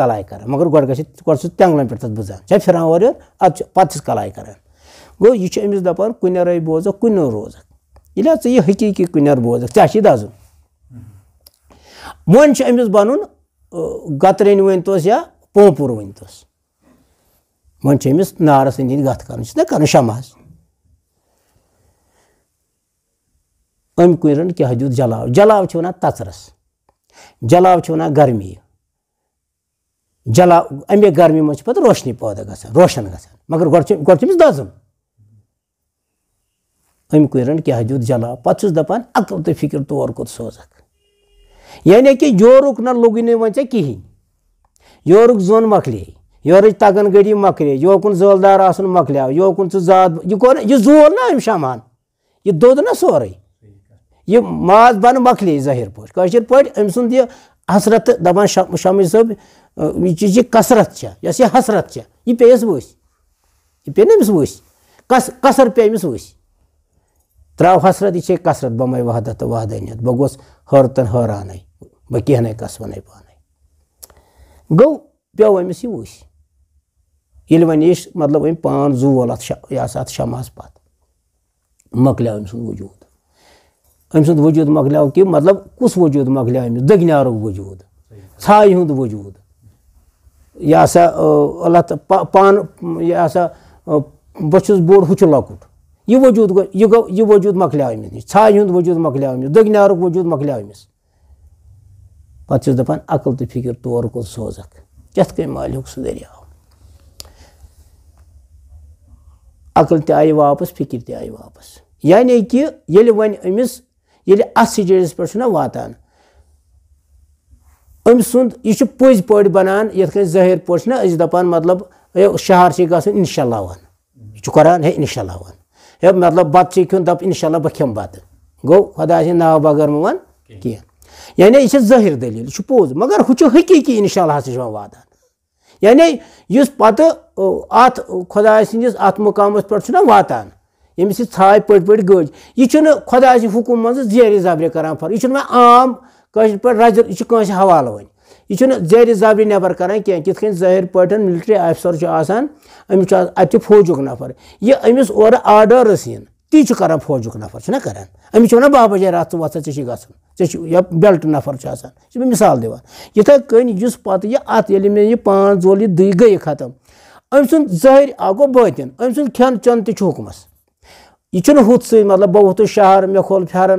ادائے کرینگلن پیس بزان جا پا او ادس کلائے کران گو یہ امس دپان کنر بوزک بوزک کن روزک یل یہ حقیقی دپ کنی بوز کوز حقیق کنی بوک یا پوپر دز و گتن یا پوپور وارس ادھہ کر شماس کن کیا دیت جلا جلا وترس جلا ورمی جلا امے گرمی پہ روشنی پودہ گا روشن گھن مگر گزم hemkiran ki hacud jala. Patsuz dapan akıl te fikir tu or kut sozak. Yani ki yoruk na logine vanca kihi. Yoruk zon makli. Yoruk tagan gedi makli. Yorkun zoldar asun makli. Yorkun tu zad. Yukor yu zor na imşaman. Yu dod na sorey. Yu maz ban makli zahir poş. Kaşir poş emsun diye hasrat dapan şamil sob. Yici e, kasratça. Yasi hasratça. Yi peyes bu iş. Yi peyes bu iş. Kasar peyes bu iş. تر حسرت قصرت بہ مائی وہدت وہدینت بہ گوس حرتن حرانے بہ نسون پانے گو پیو امس یہ وش یل پان زول ات یہ شماس پت مکلی ام وجود ام وجود مکلی کہ مطلب کس وجود مکلی امس دگنی وجود ھائی وجود یہ سا بہٕ یہ بوٚڑ ہُہ بوڑ لۄکُٹ یہِ وجوٗد گوٚو یہِ گوٚو یہِ وجوٗد مۄکلیٛو أمِس نِش ژھایہِ ہُنٛد وجوٗد مۄکلیٛو أمِس دٔگنیٛارُک وجوٗد مۄکلیٛو أمِس پَتہٕ چھُس دَپان عقل تہٕ فِکِر تور کُن سوزَکھ کیٛاہ کٔمۍ مالِیُک سُہ دٔریاو عقل تہِ آیہِ واپَس فِکِر تہِ آیہِ واپَس یعنی کہِ ییٚلہِ وۄنۍ أمِس ییٚلہِ اَتھ سِٹیجَس پٮ۪ٹھ چھُنہ واتان أمۍ سُنٛد یہِ چھُ پٔزۍ پٲٹھۍ بَنان یِتھ کٔنۍ ظٲہِر پٲٹھۍ چھِنہ أسۍ دَپان مطلب ہے شہر چھِ گژھُن اِنشاء اللہ وَن یہِ چھُ قۄران ہے اِنشاء اللہ وَن हे मतलब बच्चे क्यों दब इनशाला बखम बत गो खुदा नाव बगर मन कह यानी यह जहिर दलील यह पोज मगर हूँ हकीकी इनशाला वादान यानी इस पत् अत खुदा सदस अत मुकाम पे वातान यमस थाय पे पे गज यह खुदा हुकुम मज जेर जबर करान फर यह आम पे रज यह हवालह वन یہ زیر زبری نبر کار کی کن ظاہر پاٹن ملٹری آفسر امس اتر فوجک نفر یہ امس او آڈرس تیار فوج نفرہ کرانا بابا جائے را وا ذہی یا بیلٹ نفر مثال دن اس پہ یہ اتنی پانچ زل گئی ختم ام سر اگو باطن ام س حکمس یہ ہوت سی مطلب بہت شہر کھول پ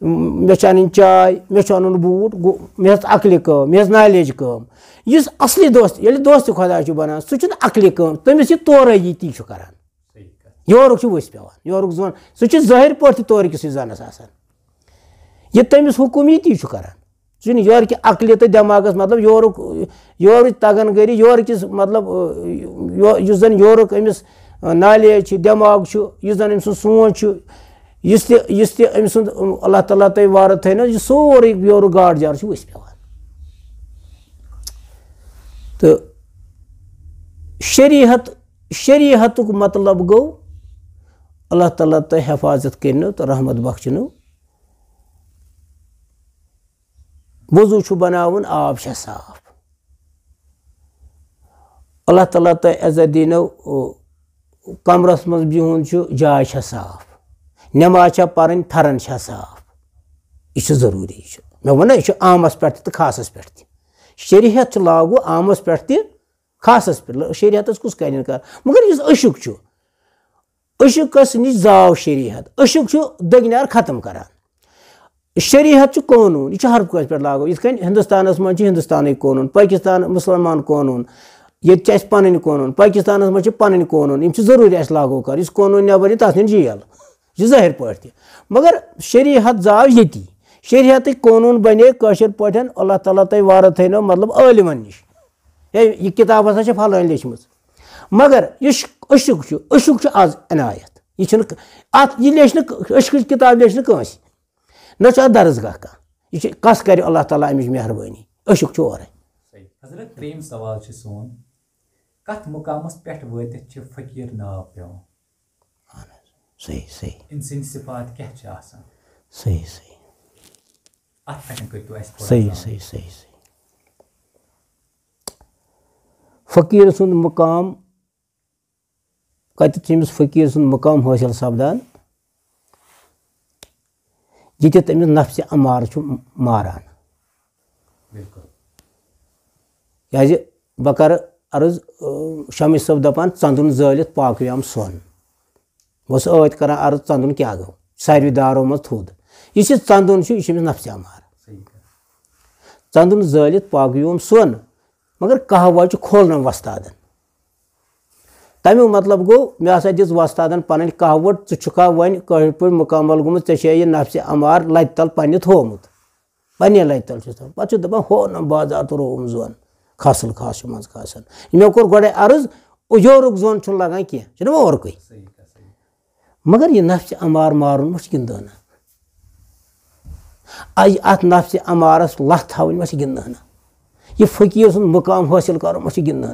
من چائے من بوٹ مط عقم مل نالیج دوست کاصلی دن عقلہ تم تورتی یورک پور یورک زن سر پاٹ زنسان یہ تمس حکم یہتی یورک عقل تو دماغ مطلب یور یور تکان گری یورکس مطلب زن یورک نالیج دماغ سوچ تہ سند اللہ تعالیٰ تہ تھے نا یہ سوری یور گاڈ جار وس پہ تو شریحت شریحت مطلب گو اللہ تعالیٰ تہ حفاظت کرو تو رحمت بخشنو وضو چھ بنا چھ صاف اللہ تعالیٰ تہ عزت دینو کمرس مج بہن چھ جا صاف نماز چھا پرن تھرن چھا صاف یہ ضروری مے تو عام پہ پریہت لاگو عامس پہ خاص پہ شریعتس کس کر مگر اس عشق عشقس نش زاو ز عشق دگنار ختم کران شریعت قونون یہ ہر کس پہ لاگو ہرکس مجھے ہندوستان قونون پاکستان مسلمان قونون یہ پن قون پاکستان پن قونون ضروری اس لاگو کر اس قونون نبر تس نیل جیل یہ ظاہر پہ مگر شریہت زاو یہ شریعت قانون بنے قشر پہ اللہ تعالیٰ تھی وارہ تھو مطلب عالم نش ہے کتاب ہسا ہلحی لچھم مگر یہ عشق آز عنایت یہ ات یہ لچھ عشق کتاب نس نہ درسگاہ کھانا یہ کس کر اللہ تعالیٰ امچ مہربانی عشق اور حضرت سوال سون کت مقامس پہ فقیر ناو اشکے सही सही इंसान सिफात क्या छ आसान सही सही अत पे करियो एस सही सही सही सही फकीर सुंद मकाम कत चीज फकीर सुंद मकाम हासिल सपदान ये तमिस नफ्स अमार मारान क्या बकर अर्ज शमी सब दपान चंदन जलित पाक सोन वस ऐत करा अर्ज चंदन क्या गो सारी दारों मज थोद यह चंदन नफ्सा मार चंदन जलित पागयोम सोन मगर कहवा खोलन वस्तादन तमु मतलब गो मे हा दिज वस्तादन पन कहवट झुका वन कह पे मुकमल गुम ऐसे यह नफ्स अमार लत तल पे थोमुत पे लत तल पे दपान हो न बाजार तो रोम जोन खसल खास मज खसन यो कोर गोडे अर्ज योरुक जोन लगान कह और مگر یہ نفس امار مارن مش آج ات نفس امارس لت تاؤن مش گندہ یہ فقیر سن مقام حاصل کرن مش گندہ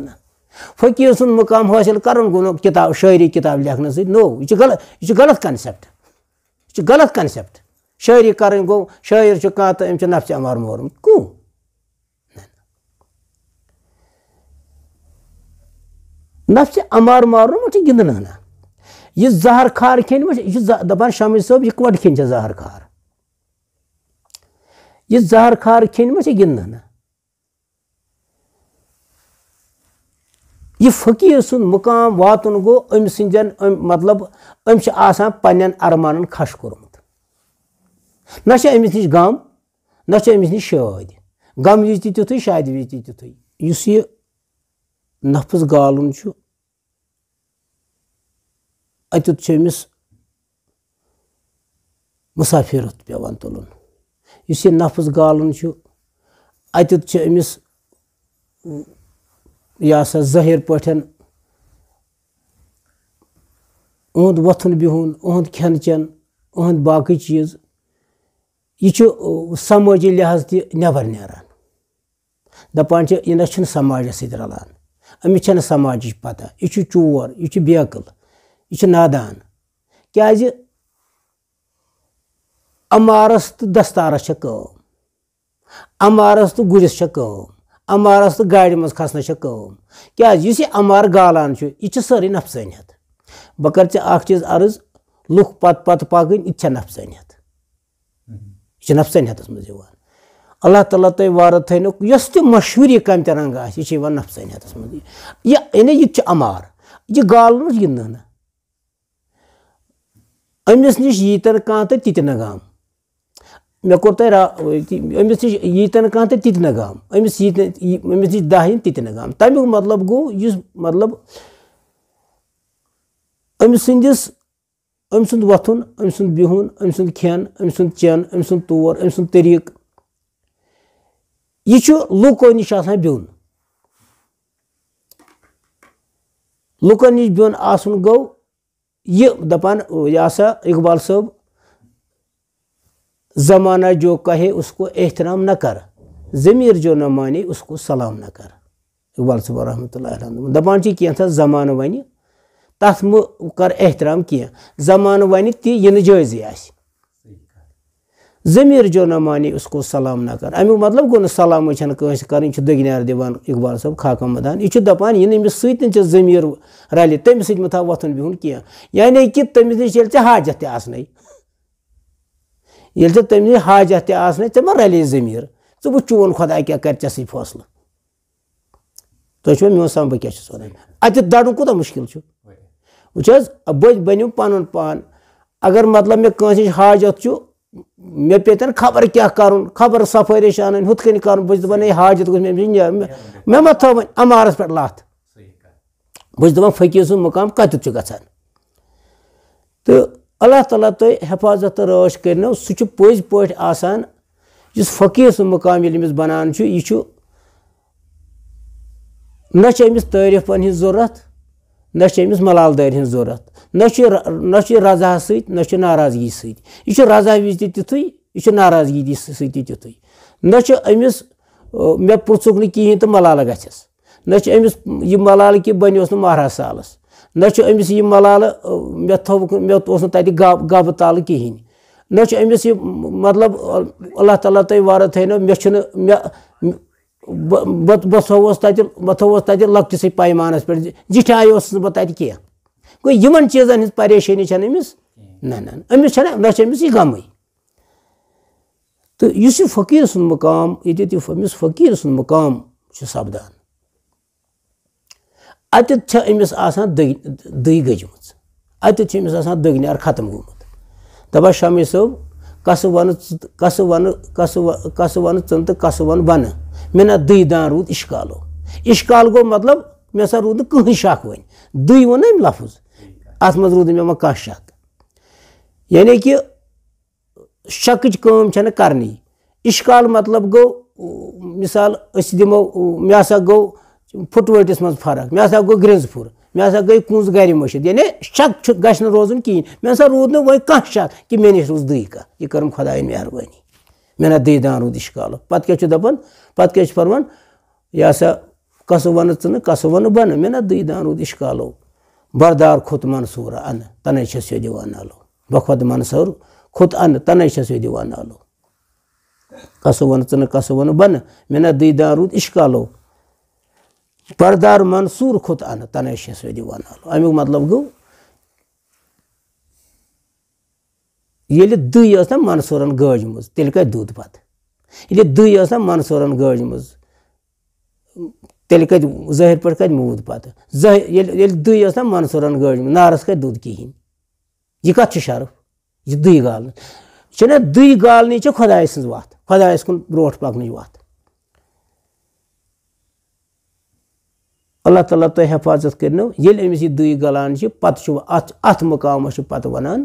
فقیر سن مقام حاصل کرن گو کتاب شاعری کتاب سی نو یہ غلط یہ غلط کنسپٹ یہ غلط کنسپٹ شاعری کرن گو شاعر چھ گاعرہ تو ام چھ نفس امار مارن کو نفس امار مارن مش گندنہ ये जहर खार खेन में ये दपान शामिल सब इकवट खेन जहर खार ये जहर खार खेन में गिंदन यह फकीर सुन मुकाम वात गो अम सजन मतलब अम पन्न अरमान खश कोर्मुत नमिस नश गम नमिस नश शाद गम वज तुथ शाद वज तुथ यह नफस गालन айтөтчөбүз мусафир отуп жабан толун үсен нафызга алынчу айтөтчөбүз яса захир пөтен उहद वथुन बिहुन उहद खेन चेन उहद बाकी चीज यह समाजी लिहाज त नबर नारान दपान यह ना समाज सत रलान अमिस समाज पता यह चोर यह बेकल یہ نادان امارس تو دستارس ہے امارس تو گرس ہے امارس تو مز کیاز اس یہ امار گالان یہ سر نفسانیت بہ کر ٹھیک اخ چیز عرض لکھ پت پت پکن یہ نفسانیت یہ نفسانیت مز اللہ تعالیٰ تعہی و تنس تشہوری کا رنگ آفسنیتس یعنی یہ امار یہ گال گندہ أمس نش ییتن کان تہ تہ نگام مے کور تہ أمس نش ییتن کان تہ تہ نگام أمس أمس نش دہ ہن تہ نگام تمیک مطلب گو یس مطلب أم سندس أم سند وتھن أم سند بہن أم سند کھین أم سند چین أم سند طور أم سند طریق یہ لوکو نش آسان بہن لوکن نش بہن آسن گو یہ دپان یہ سا اقبال صاحب زمانہ جو کہے اس کو احترام نہ کر ضمیر جو نہ مانے اس کو سلام نہ کر اقبال صاحب رحمۃ اللہ علیہ دپان تھا زمانہ ون تک مہ احترام کنہ زمانہ ونہ تی یہ جائزی آس ضمیٖر جونامانی اس کو سلام نہ کر امیُک مطلب گوٚو نہٕ سلامٕے چھَنہٕ کٲنٛسہِ کَرٕنۍ یہِ چھُ دٔگنیار دِوان اقبال صٲب خاکہ مدان یہِ چھُ دَپان یہِ نہٕ أمِس سۭتۍ چھِ ضمیٖر رَلہِ تٔمِس سۭتۍ مہ تھاو وۄتھُن بِہُن کینٛہہ یعنی کہِ تٔمِس نِش ییٚلہِ ژےٚ حاجت تہِ آسنَے ییٚلہِ ژےٚ تٔمِس نِش حاجت تہِ آسنَے ژےٚ مہ رَلے ضمیٖر ژٕ وٕچھ چون خۄداے کیٛاہ کَرِ ژےٚ سۭتۍ فٲصلہٕ تُہۍ چھُوا میون سَمبہٕ کیٛاہ چھُس وَنان اَتہِ دَرُن کوٗتاہ مُشکل چھُ وٕچھ حظ بٔتۍ بٔنِو پَنُن پان اگر مطلب مےٚ کٲنٛسہِ نِش حاجت چھُ مے پی خبر کیا خبر سفریش انت کراجت گوشت امس ما ما تین امارس پہ لتح بنان پقیر سقام کچھ گھر تو اللہ تعالیٰ تھی حفاظت راش کرو سز پیانس فقیر سم مقام یعنی بنان یہ نمس تعریفن ہزار نہش ملال در ہزار نہ رضا نزاس سیت ناراضگی ست رزا وز تھی ناراضگی ستھو نہس مے پہ کھین تو ملالہ گہس ملالہ کہ بنیس نمر سالس نہس یہ ملالہ مے تک گبہ تال کہین نمس یہ مطلب اللہ تعالیٰ بہٕ تَتہِ تعہی و تم بہ سوس تکٹس پیمانس نہٕ بہٕ تَتہِ کینٛہہ چیزن ہز پریشانی چمس نہ نہ نہس نہس یہ غم تو اس فقیر سقام یہ فقیر سم مقام سپدان آسان اتھس آگ دئی آسان اتنا دگنی ختم گومت دبا شمیر صب و مےٚ نہ دئی دان روٗد اِشکالو اِشکال گوٚو مطلب مےٚ ہسا روٗد نہٕ کٕہٕنۍ شک وۄنۍ ووٚن أمۍ لفظ अतम रोद कह शक यानी कि शक कम करनी इश्काल मतलब गो मिसाल अस दमो मे हा गो फुटवटस मज फर्क मे हा गो ग्रिंज फुर मे हा गई कुंज गर मशिद यानी शक ग रोजन कहें मे हा रूद ना वो कह शक कि मे नश रोज दुई कह यह कर्म खुदा मेहरबानी मे ना दुई दान रूद इश्काल पत् क्या दपान पत् क्या फरमान यह हा कसु वन वन बन मे ना दुई दान रूद इश्कालो بردار کوت منصور ان تنے دیوان بخود تنسان نلو بخ منسور کوت دیوان آلو کسو ون تن کسو ون بن نا دیدار رود اشکالو بردار منصور کوت ان تنے دیوان یہ امیک مطلب گولی دئی یس نا منصورن گاج مز تس منسورن گاج مز تیلی کت زہر پر کت مود پاتا یل دوی اسنا منصوران گوڑی میں نارس کت دود کی ہیں یہ کت چھ شارف یہ دوی گالنی چنہ دوی گالنی چھ خدا ایسن زواد خدا ایسن روٹ پاک نہیں جواد اللہ تعالیٰ تو حفاظت کرنو یل امیسی دوی گالنی چھ پت چھو آت مقام چھ پت ونان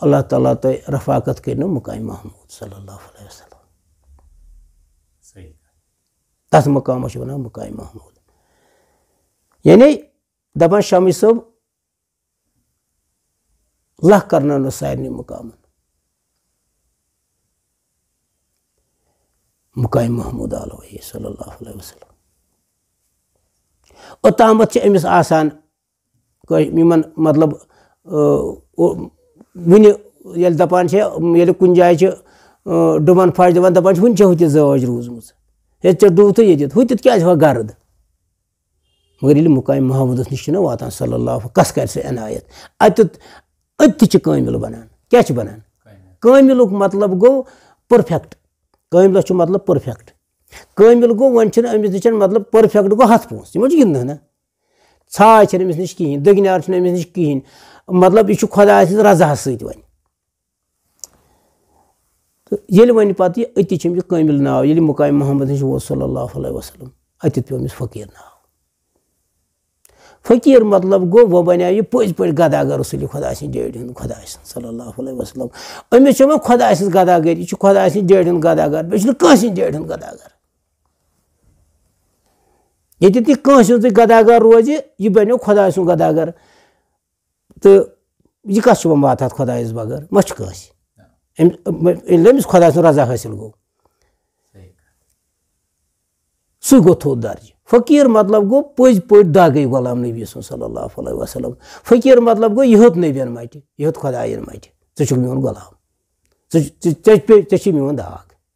اللہ تعالیٰ تو رفاقت کرنو مقائم محمود صلی اللہ علیہ وسلم تَتھ مقامَس چھِ وَنان مقام محموٗد یعنی دپان شمی صبح کَرناونہٕ سارنٕے مُقامَن مقام محموٗد علیہ صلی اللہ علیہ وسلم اوٚتامَتھ چھِ چھِ چھِ أمِس آسان یِمَن مطلب وٕنہِ ییٚلہِ ییٚلہِ دَپان کُنہِ جایہِ ڈُبَن پھَش دِوان دَپان چھِ وٕنہِ چھِ ہُتہِ زٲج روٗزمٕژ ہٹ ڈوت ہو گرد مگر مقام محمدس نش محمود صلی اللہ کس کر سہ عنایت اتت عنائت اتم بنان کیا بنان قامل مطلب گو پرفیکٹ قاملس مطلب پرفیکٹ قمل گو ون امس نش مطلب پرفیکٹ گو ہاتھ پونس یہ نا گندہ امس نش کہین دگنار امس نش کہین مطلب یہ خدا سز سزا ون तो ये वन पत् ये अति चम कामिल नाव ये मुकाम मोहम्मद हिज वो सल्लल्लाहु अलैहि वसल्लम अति पे अमिस फकीर नाव फकीर मतलब गो वो बनो यह पज पे गदागर रसूल खुदा सद डेड हूँ खुदा सल्लल्लाहु अलैहि वसल्लम अमिस खुदा सद गदागर यह खुदा सद डेड हूँ गदागर बेहन कंसि डेड हूँ गदागर ये कंस गदागर रोज यह बनो खुदा सद गदागर तो यह कस वात खुदायस बगर मह لمس خدا سن رضا حاصل گو سُہ گوٚو تھوٚد درجہِ فقیٖر مطلب گوٚو پٔزۍ پٲٹھۍ دَگٕے غلام نبی سُنٛد صلی اللہ علیہ وسلم فقیٖر مطلب گوٚو یہِ ہیوٚت نبیَن مَٹہِ یہِ ہیوٚت خۄدایَن مَٹہِ ژٕ چھُکھ میون غلام ژٕ ژےٚ چھُے میون داغ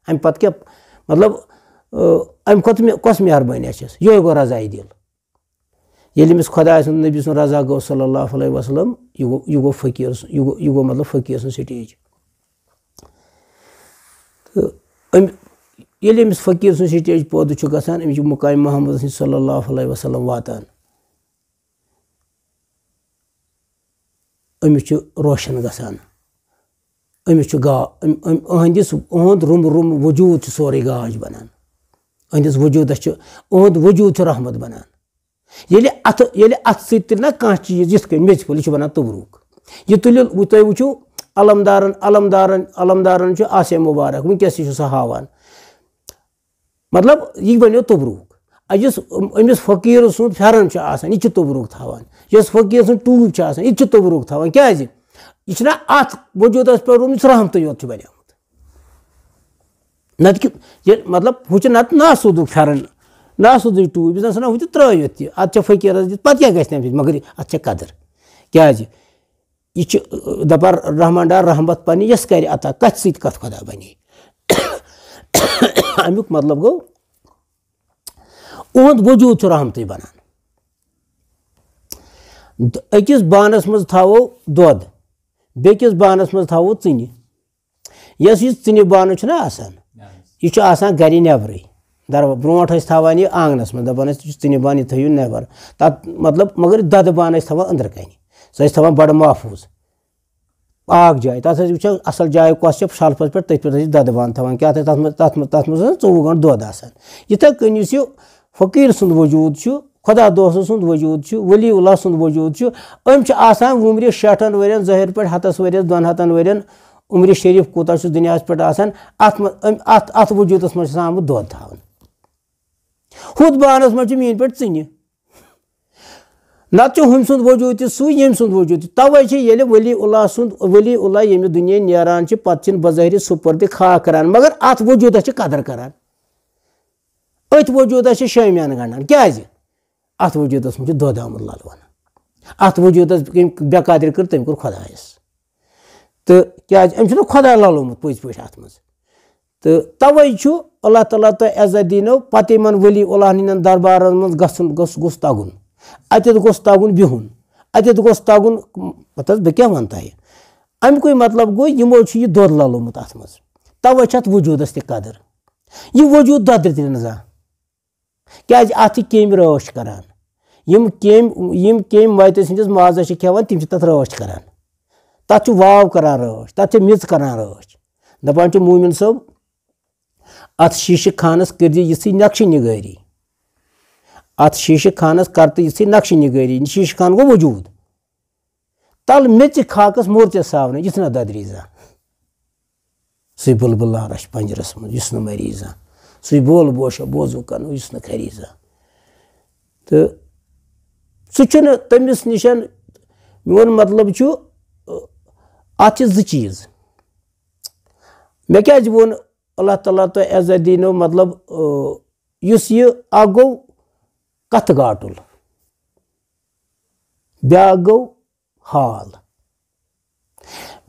اَمہِ پَتہٕ کیٛاہ مطلب اَمہِ کھۄتہٕ مےٚ کۄس مہربٲنیہ چھَس یِہوٚے گوٚو رضایہِ دِل ییٚلہِ أمِس خۄداے سُنٛد نبی سُنٛد رضا گوٚو صلی اللہ علیہ وسلم یہِ گوٚو یہِ گوٚو فقیٖر سُنٛد یہِ گوٚو یہِ گوٚو مطلب فقیٖر سُنٛد سٹیج تہٕ أمۍ ییٚلہِ أمِس فقیٖر سٕنٛز سِٹیج پٲدٕ چھُ گژھان أمِس پودے مُقامہِ محمد سن صلی اللہ علیہ وسلم واتان أمِس چھُ روشَن گژھان أمِس چھُ گا أہُنٛد رُم رُم وجوٗد چھُ سورُے گاش بَنان وجوٗدَس چھُ أہُنٛد وجوٗد چھُ رحمت بَنان ییٚلہِ ییٚلہِ اَتھٕ اَتھٕ سۭتۍ تہِ نہ کانٛہہ چیٖز یِتھ کٔنۍ ات پھٔلۍ یہِ چھُ بَنان توٚبروٗک یہِ تُلِو تی وٕچھِو علمدارن علمدارن علمدارن علمدار آسیاں مبارک ونکس سہ ہاان مطلب یہ بنو تبروک بو امس فقیر سند پھیرن آسان یہ تبروک تھان اس فقیر سن ٹوب ہے یہ تبروک تبروک تا یہ ات وجود رحمت یوتھ بت یہ مطلب نت نا پھیرن ناسود ٹوب یہ تروت تھی اتہ فقیر دہ تمہ مگر ات قدر کی یہ چھ دپان رحمان ڈار رحمت پنہ یس کر عطا کت ست کت خدا بنے امیک مطلب گو اہد وجود چھ رحمت بنان اکس بانس مز تھو دود بیس بانس مز تھو ثن یس یہ ثن بانہ چھنا آسان یہ آسان گری نبر در بروٹ تھوان یہ آنگنس من دپان ثن بانہ یہ تھو نبر تب مطلب مگر دد بانہ تھوان اندر کنہ سوان بڑ محفوظ آ جائے تس وچو اصل جائے کس چھ شلف پتہ دان تھان تس مثد آتا یہ فقیر سند وجود خدا دہ سجود ولی اول سن وجود ومرس شیٹن یعن زیر پہ ہتس ورس دون اَتھ ورین منٛز شریف آسان دنیا دۄد ات وجود بانَس منٛز چھِ من پٲٹھۍ ژِنہِ Natçı hümsund vücudu, su yemsund vücudu. Tavayçı yeli veli ullah sund, veli ullah yemi dünya niyarançı patçın bazahiri supurdi kha karan. Magar at vücuda çı kadar karan. Öt vücuda çı şöymyan ganan. Gazi. At vücuda sınçı dodamullah vana. At vücuda bekadir kır temkur khodayız. Tı gazi. Em çına khoday lalumut püz püz atmaz. Tı tavayçı Allah Teala ta azadino patiman veli ullah ninen darbaranımız mız gus gus tagun. ات گوس تگن بہن اتھ تگن پہ one تہ امک مطلب, مطلب گو یہ للومت ات مز توے اتنا وجودس تہ قدر یہ وجود ددر تہ کت کم کم مت کران ماذس کم راش کم تب و راچ تک مران راچ داپان موم صبانس کردی اس نقشہ نگری at शीश खानस करते इसी नक्श निगरी शीश खान को वजूद तल मिच खाकस मोर्चे सावने जिसना ददरीजा सु बुलबुल रश पंजरस मज इस मरीजा सु बोल बोश बोजू कन इस खरीजा तो सह तमिस निशन मोन मतलब अत जि चीज मे क्या वो अल्लाह ताली तो एजत दीनो मतलब इस यह गो کتھ گاٹل بیا گو حال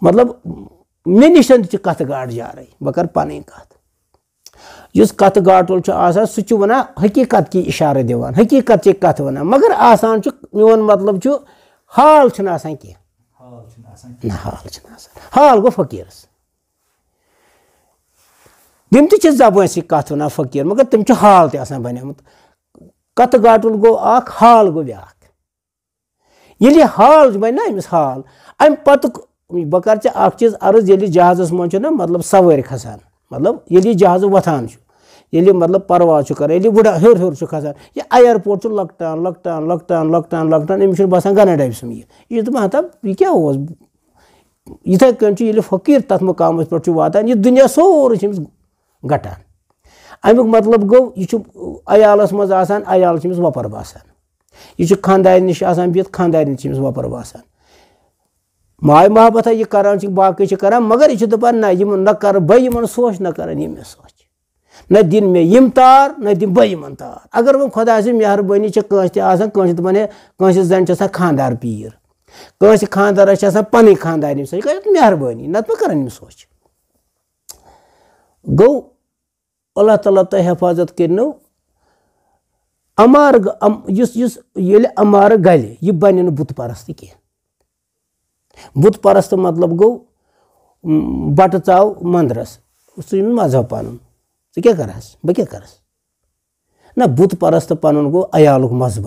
مطلب میں نشند چھے کتھ گاٹ جا رہی بکر پانے کات جس کتھ گاٹل چھے آسان سو چھے ونا حقیقت کی اشارہ دیوان حقیقت چھے کتھ ونا مگر آسان چھے میون مطلب چھے حال چھنا سان کی حال چھنا آسان حال گو فقیر سان دیمتی چیز زبویں سے کہتونا فقیر مگر تم چھو حال آسان بنیمت کت گاٹل گو گو گوا یل یہ حال نا امس حال امہ پہ کر چیز عرض یل جہازس نا مطلب سو کھسان مطلب یہ جہاز وتان مطلب پرواز کر لٹان لٹان لاسان گنہ ڈب سم یہ دتب یہ کیا فقیر چھُ واتان یہِ واتا یہ دنیا أمِس گَٹان अमिक मतलब गो यह अयालस मज आसान अयाल तमिस वपर बसान यह खानदार नश आसान बिहत खानदार तमिस वपर बसान माय मोहब्बत यह करान बाकी करान मगर यह दपान ना यम न कर बन सोच न करान ये मे सोच न दिन मे यम तार न दिन बन तार अगर वो खुदा मेहरबानी कह दपान कह जन खानदार पीर कह खानदार पन खानदार सोच मेहरबानी नत करान सोच गो اللہ تعالیٰ تفاظت کرو امار امار گلے یہ بن برست کی بت پرست مطلب گو بٹ رس مذہب پن ثرس بہ کر نست پن گو عیا مز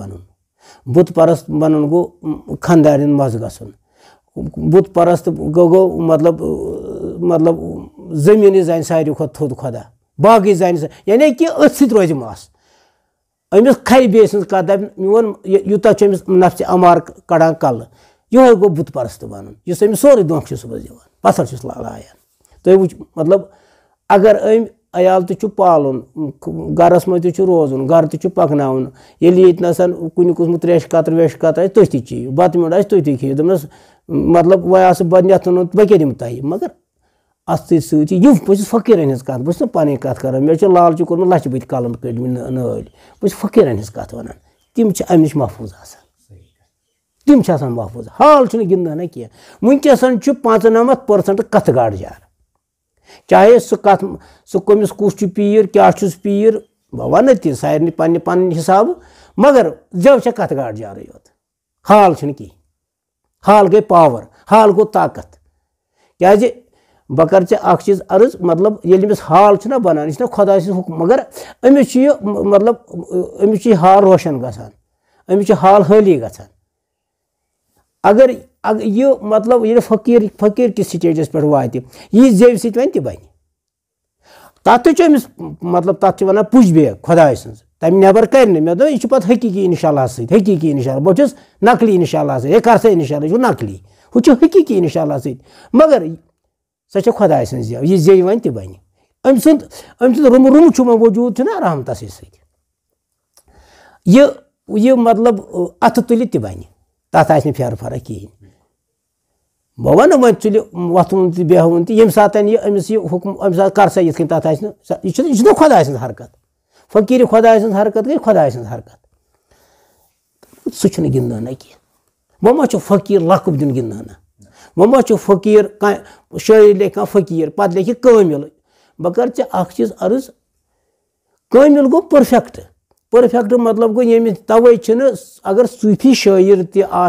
برست بن گو خاندار مز مطلب گمین مطلب، زان ساروی تھوٚد خدا باقی زانہِ سۭتۍ یعنی کہِ أتھۍ سۭتۍ روزِ مَس أمِس کھَرِ بیٚیہِ سٕنٛز کَتھ دَپہِ میون یوٗتاہ چھُ أمِس نفسہِ عمار کَڑان کَلہٕ یِہوٚے گوٚو بُت پرست بَنُن یُس أمِس سورُے دھونٛکہٕ چھُ صُبحَس دِوان پَتھر چھُس لایان تُہۍ وٕچھ مطلب اگر أمۍ عیال تہِ چھُ پالُن گَرَس منٛز تہِ چھُ روزُن گَرٕ تہِ چھُ پَکناوُن ییٚلہِ ییٚتہِ نَسَن کُنہِ قٕسمُک ترٛیشہِ کَترٕ ویشہِ کَترٕ آسہِ تُہۍ تہِ چیٚیِو بَتہٕ میوٚنٛڈ آسہِ تُہۍ تہِ کھیٚیِو دوٚپمَس مطلب وۄنۍ آسہٕ بہٕ نٮ۪تھ وۄنۍ کیٛاہ دِمہٕ تۄہہِ مگر ات ست سی پوسٹس فقیرن ہزار بس نا پن کتر مجھے لالچہ کور لچ بلند نل بس فقیر ہن کت ونان تمہ محفوظ آم محفوظ حال گندہ کھانا ونکسن پانچ نمت پرسنٹ کت گاڑ جار چاہے سہ سمس کس پیر کیا پیر بہ تھی سارے پن حساب مگر زو سے کت گاڑ جارے یوت حال کھی حال گئی پور حال گو طاقت ک بہ کر ٹھیک اخ چیز عرض مطلب یل حالہ بنا یہ خدا سک مگر امس مطلب امس حال روشن گال حولی اگر یہ مطلب یہ فقیر فقیر کس سٹیجس پہ واتہ یہ زو سن تنہ تب مطلب تبان پشب خدا سمبر کرنے میں دیکھ حقیقی انشاء اللہ سیت حقیقی انشاء اللہ بہت نقلی انہ سر یہ کر سا انہل یہ نقلی وہ حقیقی انشاء اللہ سر مگر سۄ چھےٚ خۄداے سٕنٛز زٮ۪و یہِ زیٚیہِ وۄنۍ تہِ بَنہِ أمۍ سُنٛد أمۍ سُنٛد رُمہٕ رُمہٕ چھُ وۄنۍ وجوٗد چھُنہ رحمتَسٕے سۭتۍ یہِ یہِ مطلب اَتھٕ تُلِتھ تہِ بَنہِ تَتھ آسہِ نہٕ فیرٕ فرق کِہیٖنۍ بہٕ وَنہٕ وۄنۍ ژُلہِ وۄتھوُن تہِ بیٚہوُن تہِ ییٚمہِ ساتہٕ یہِ أمِس یہِ حُکُم اَمہِ ساتہٕ کر سا یِتھ کٔنۍ تَتھ آسہِ نہٕ یہِ چھُ یہِ چھُنہ خۄداے سٕنٛز حرکت فقیٖرِ خۄداے سٕنٛز حرکت گٔے خۄداے سٕنٛز حرکت سُہ چھُنہٕ گِنٛدنٲنہ کینٛہہ وۄنۍ ما چھُ فقیٖر لقب دیُن گِنٛدنٲنہ و م فقیر ک شعر لکھ پہ لکھ ق بہ کریز عرض قامل گو پکٹ پکٹ مطلب گو یو تو اگر صوفی شاعر تا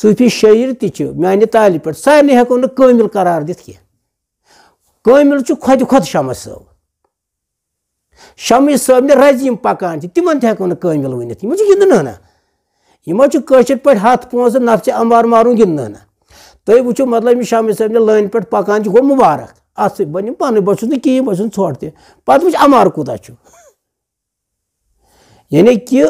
صوفی شاعر تانہ طالہ پارے ہوں قامل قرار دین قد خمس صب ش شمس صبن رز پکانے تم تک قابل ورنت یہ گندہ یہش پہ ہاتھ پوسہ نفچہ امبار مارن گندہ تی وچو مطلب أمِس لٲنہِ پٮ۪ٹھ پَکان چھِ گوٚو اَتھ سۭتۍ بَنہِ پَنٕنۍ بہٕ چھُس نہٕ کِہیٖنۍ بہٕ چھُس ژھۄٹھ تہِ پَتہٕ وٕچھ اَمار کوٗتاہ چھُ یعنی کہِ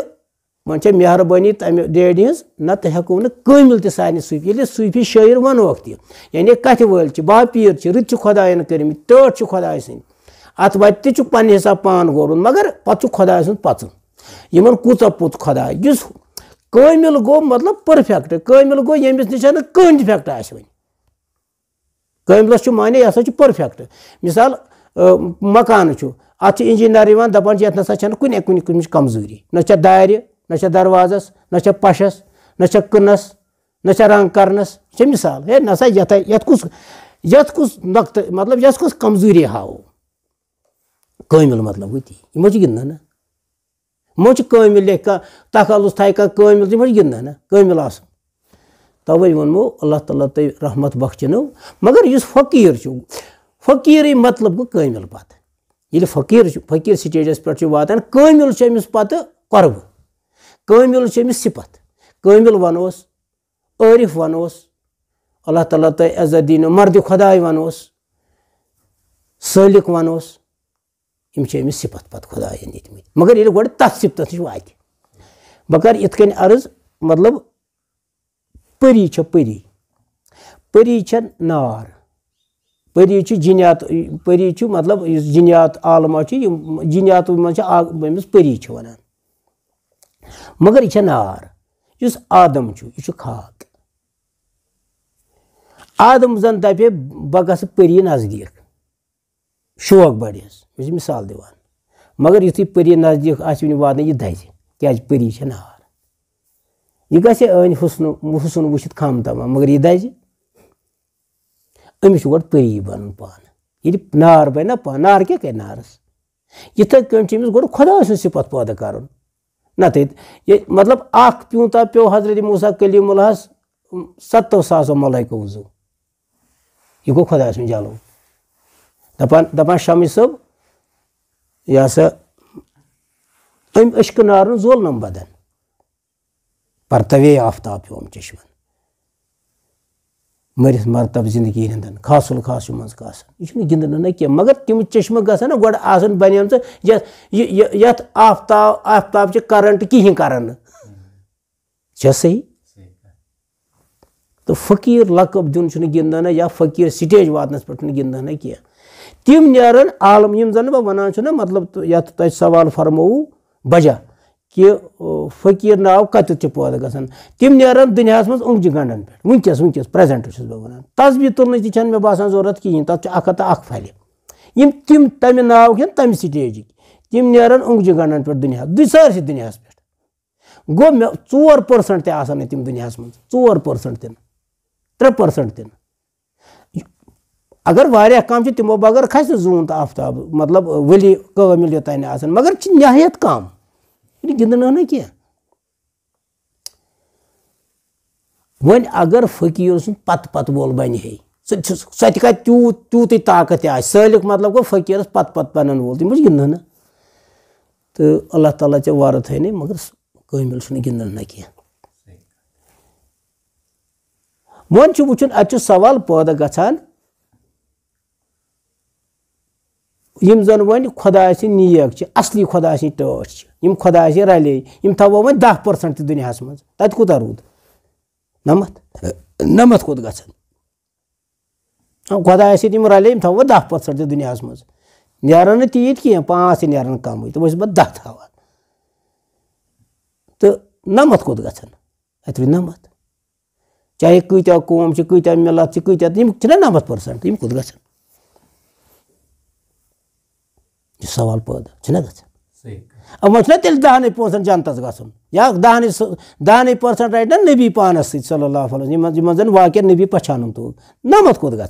وۄنۍ چھےٚ مہربٲنی تَمہِ ڈیڈی نَتہٕ ہٮ۪کو نہٕ کٲمِل تہِ سانہِ صوٗفی ییٚلہِ صوٗفی شٲعر وَنوکھ تہِ یعنی کَتھِ وٲلۍ چھِ چھِ باپیٖر رٕتۍ چھِ خۄدایَن کٔرمٕتۍ ٹٲٹھ چھِ خۄداے سٕنٛدۍ اَتھ وَتہِ تہِ خدا سات حِساب پان گور مگر پَتہٕ چھُ خۄداے سُنٛد پَژُن یِمَن کوٗتاہ پوٚت خۄداے یُس कामिल गो मतलब परफेक्ट कामिल गो यमिस नश कहीं डिफेक्ट आन कामिलस माने यह हसा परफेक्ट मिसाल मकान अत इंजीनियर दपान ये ना कुन कुछ कमजोरी न दार न दरवाजस न पशस न कनस न रंग करनस मिसाल है ना ये कुछ ये कुछ नक्त मतलब ये कुछ कमजोरी हाओ कामिल मतलब हुई यमो गिंदा ना मुझ कमिल लेखका तखलुस थायका कमिल तिम गिंदन कमिल तवे वनमो अल्लाह ताला तुम रहमत बख्शनो मगर इस फकीर फकीर मतलब गो कमिल पत् ये फकीर फकीर स्टेजस पे वातान कमिल अमिस पत् कर्व कमिल अमिस सिपत कमिल वनोस आरिफ वनोस अल्लाह ताला तुम इज्जत दीन मर्द खुदाय वनोस सलिक वनोस یم صفت پتہ خداین دِتمٕتۍ مگر ییٚلہِ گۄڈٕ تَتھ صِفتَس نِش واتہِ بہٕ کَرٕ یِتھ کٔنۍ عرض مطلب پٔری چھےٚ پٔری پٔری چھےٚ نار پٔری چھِ جِنیات پٔری چھُ مطلب یُس جِنیات عالما چھِ یِم جِنیاتو منٛز چھِ اَکھ ییٚمِس پٔری چھِ وَنان مگر یہِ چھےٚ نار یُس آدم چھُ یہِ چھُ خاک آدم زَن دَپہِ ہے بہٕ گژھٕ پٔری نزدیٖک شوق بَڑیس مثال دھ پری نزدیک آئیں یہ دز کری نار یہ گا حسن حسن وشت خام تمام مگر یہ دز امس گری بن پانہٕ ییٚلہِ نار نہ پانہٕ نار کیٛاہ کَرِ نارَس یِتھَے کٔنۍ چھُ أمِس گۄڈٕ خۄداے سٕنٛز صِفت پٲدٕ کَرُن نَتہٕ ییٚتہِ مطلب اَکھ پو پیوٚو حضرت موٗسا قلی اللہَس سَتو ساسو زُو یہِ گوٚو خۄداے سُنٛد جلو دَپان دَپان شمس صٲب یہ سا ام اشک نارن زولنم بدن پر توے آفتاب پم چشمن مریت مرتب زندگی ہندن خاص یہ گندن نہ کی مگر تم چشمہ گسن گھن بنی آفتاب آفتاب چہ کرنٹ کہین کر صحیح تو فقیر لقب دن گندن یا فقیر سٹیج واتنس پہ گندن کی تم ن عالم زن زب و مطلب یت تہ سوال فرمو بجا کہ فقیر ناؤ کتنے پود گا تم مز اونگجہ گنڈن پہ ونکس پریزنٹ چھس بہت بہانا تصویر تلنگ تھی باسان ضرورت کہین تب یم تم تمہ ناو کن تمہ سٹیجک تم اونگ گنڈن پہ دنیا درسے دنیا پہ گو ٹور آسان تم دنیا مز پرسنٹ تر ترے تین اگر وقت کم تمو بغیر کھس زون تو آفتاب مطلب غلی قمل یوتھان نہ نہایت کم یہ یعنی اگر وقیر سن پت پتہ وول ہے سات تیوت تیت طاقت آئے سلیک مطلب گو فقیر پتہ پتہ پنن وول گندہ تو اللہ تعالیٰ ٹھیک وین مگر قمل چھ گا نہ کی وجہ وچن اتھ سوال پہ گا یم زن و خدا سی نیک چی اصلی خدا سی ٹاٹ یم خدا سی رلے یم سلے تھوڑی دہ پٹ دنیا مز تت کتہ رود نمت نمت کوت گھن خدا سی سم رل تھے دہ پس دنیا مز نیران تیت کی پانچ نیران کم تم بہت دہ تو تم کت ات نمت چاہے کتیا قوم کتیا ملت کتیا نمت پرسنٹ یم پنٹ گھن سوال پدہ گا صحیح انہیں تین دہن پانچ جنتس گیا یا دہنے پانسنٹ رٹ نا نبی پانس صلی اللہ علیہ جی جی زن واقع نبی پہچان تو نمت کت گا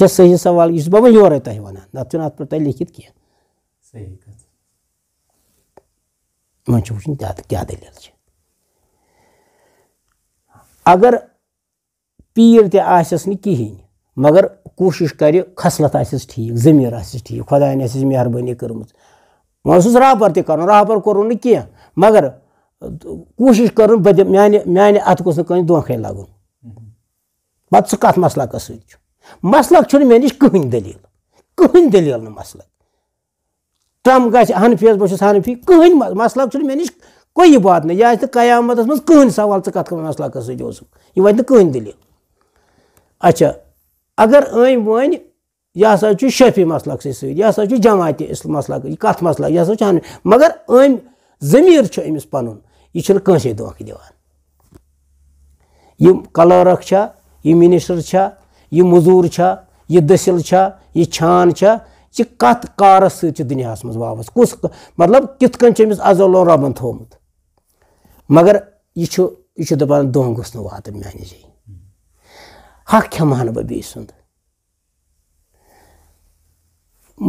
یہ صحیح سوال یہ تحریک نتھ چون اتھا دلی اگر پیر تس نہٕ کِہیٖنۍ مگر کوٗشِش کَرِ آسٮ۪س ٹھیٖک کری آسٮ۪س ٹھیٖک خۄدایَن آسٮ۪س مہربٲنی کٔرمٕژ وۄنۍ اوسُس راپَر تہِ کَرُن راپَر کوٚرُن نہٕ کینٛہہ مگر کوٗشِش بہٕ دِمہٕ میٛانہِ میٛانہِ اَتھٕ گوٚژھ نہٕ کٲنٛسہِ لَگُن پَتہٕ سُہ کَتھ سۭتۍ چھُ کوشش کریں لگن پہ سات مسلکس سسلق کہن دلیل کہن دلیل نسلک تم گنفیس بس حنفی کہن مسلق بات نہٕ یہِ آسہِ نہٕ آپ منٛز کٕہٕنۍ سوال ژٕ کَتھ سۭتۍ اوسُکھ یہِ وَنہِ نہٕ کٕہٕنۍ دٔلیٖل اچھا اگر أنۍ ام یہِ ہسا چھُ شفی سۭتۍ یہِ ہسا چھُ جماعت مسلق مسلق یہِ کت مسل یہ مگر أمۍ ضمیٖر چھُ أمِس ام یہِ چھُنہٕ کٲنٛسے دلک دِوان یِم مزور چھا یہِ یہِ یہِ یہِ یہِ مِنِسٹر چھا چھا چھا چھا دٔسِل چھان یہ سۭتۍ چھِ ستھس منٛز واپس کُس مطلب کِتھ کٔنۍ چھُ أمِس اذ الربن تھومت مگر یہِ یہِ چھُ یہ دپان نہٕ واتُن وات جایہِ हक क्षमाण बी सुंद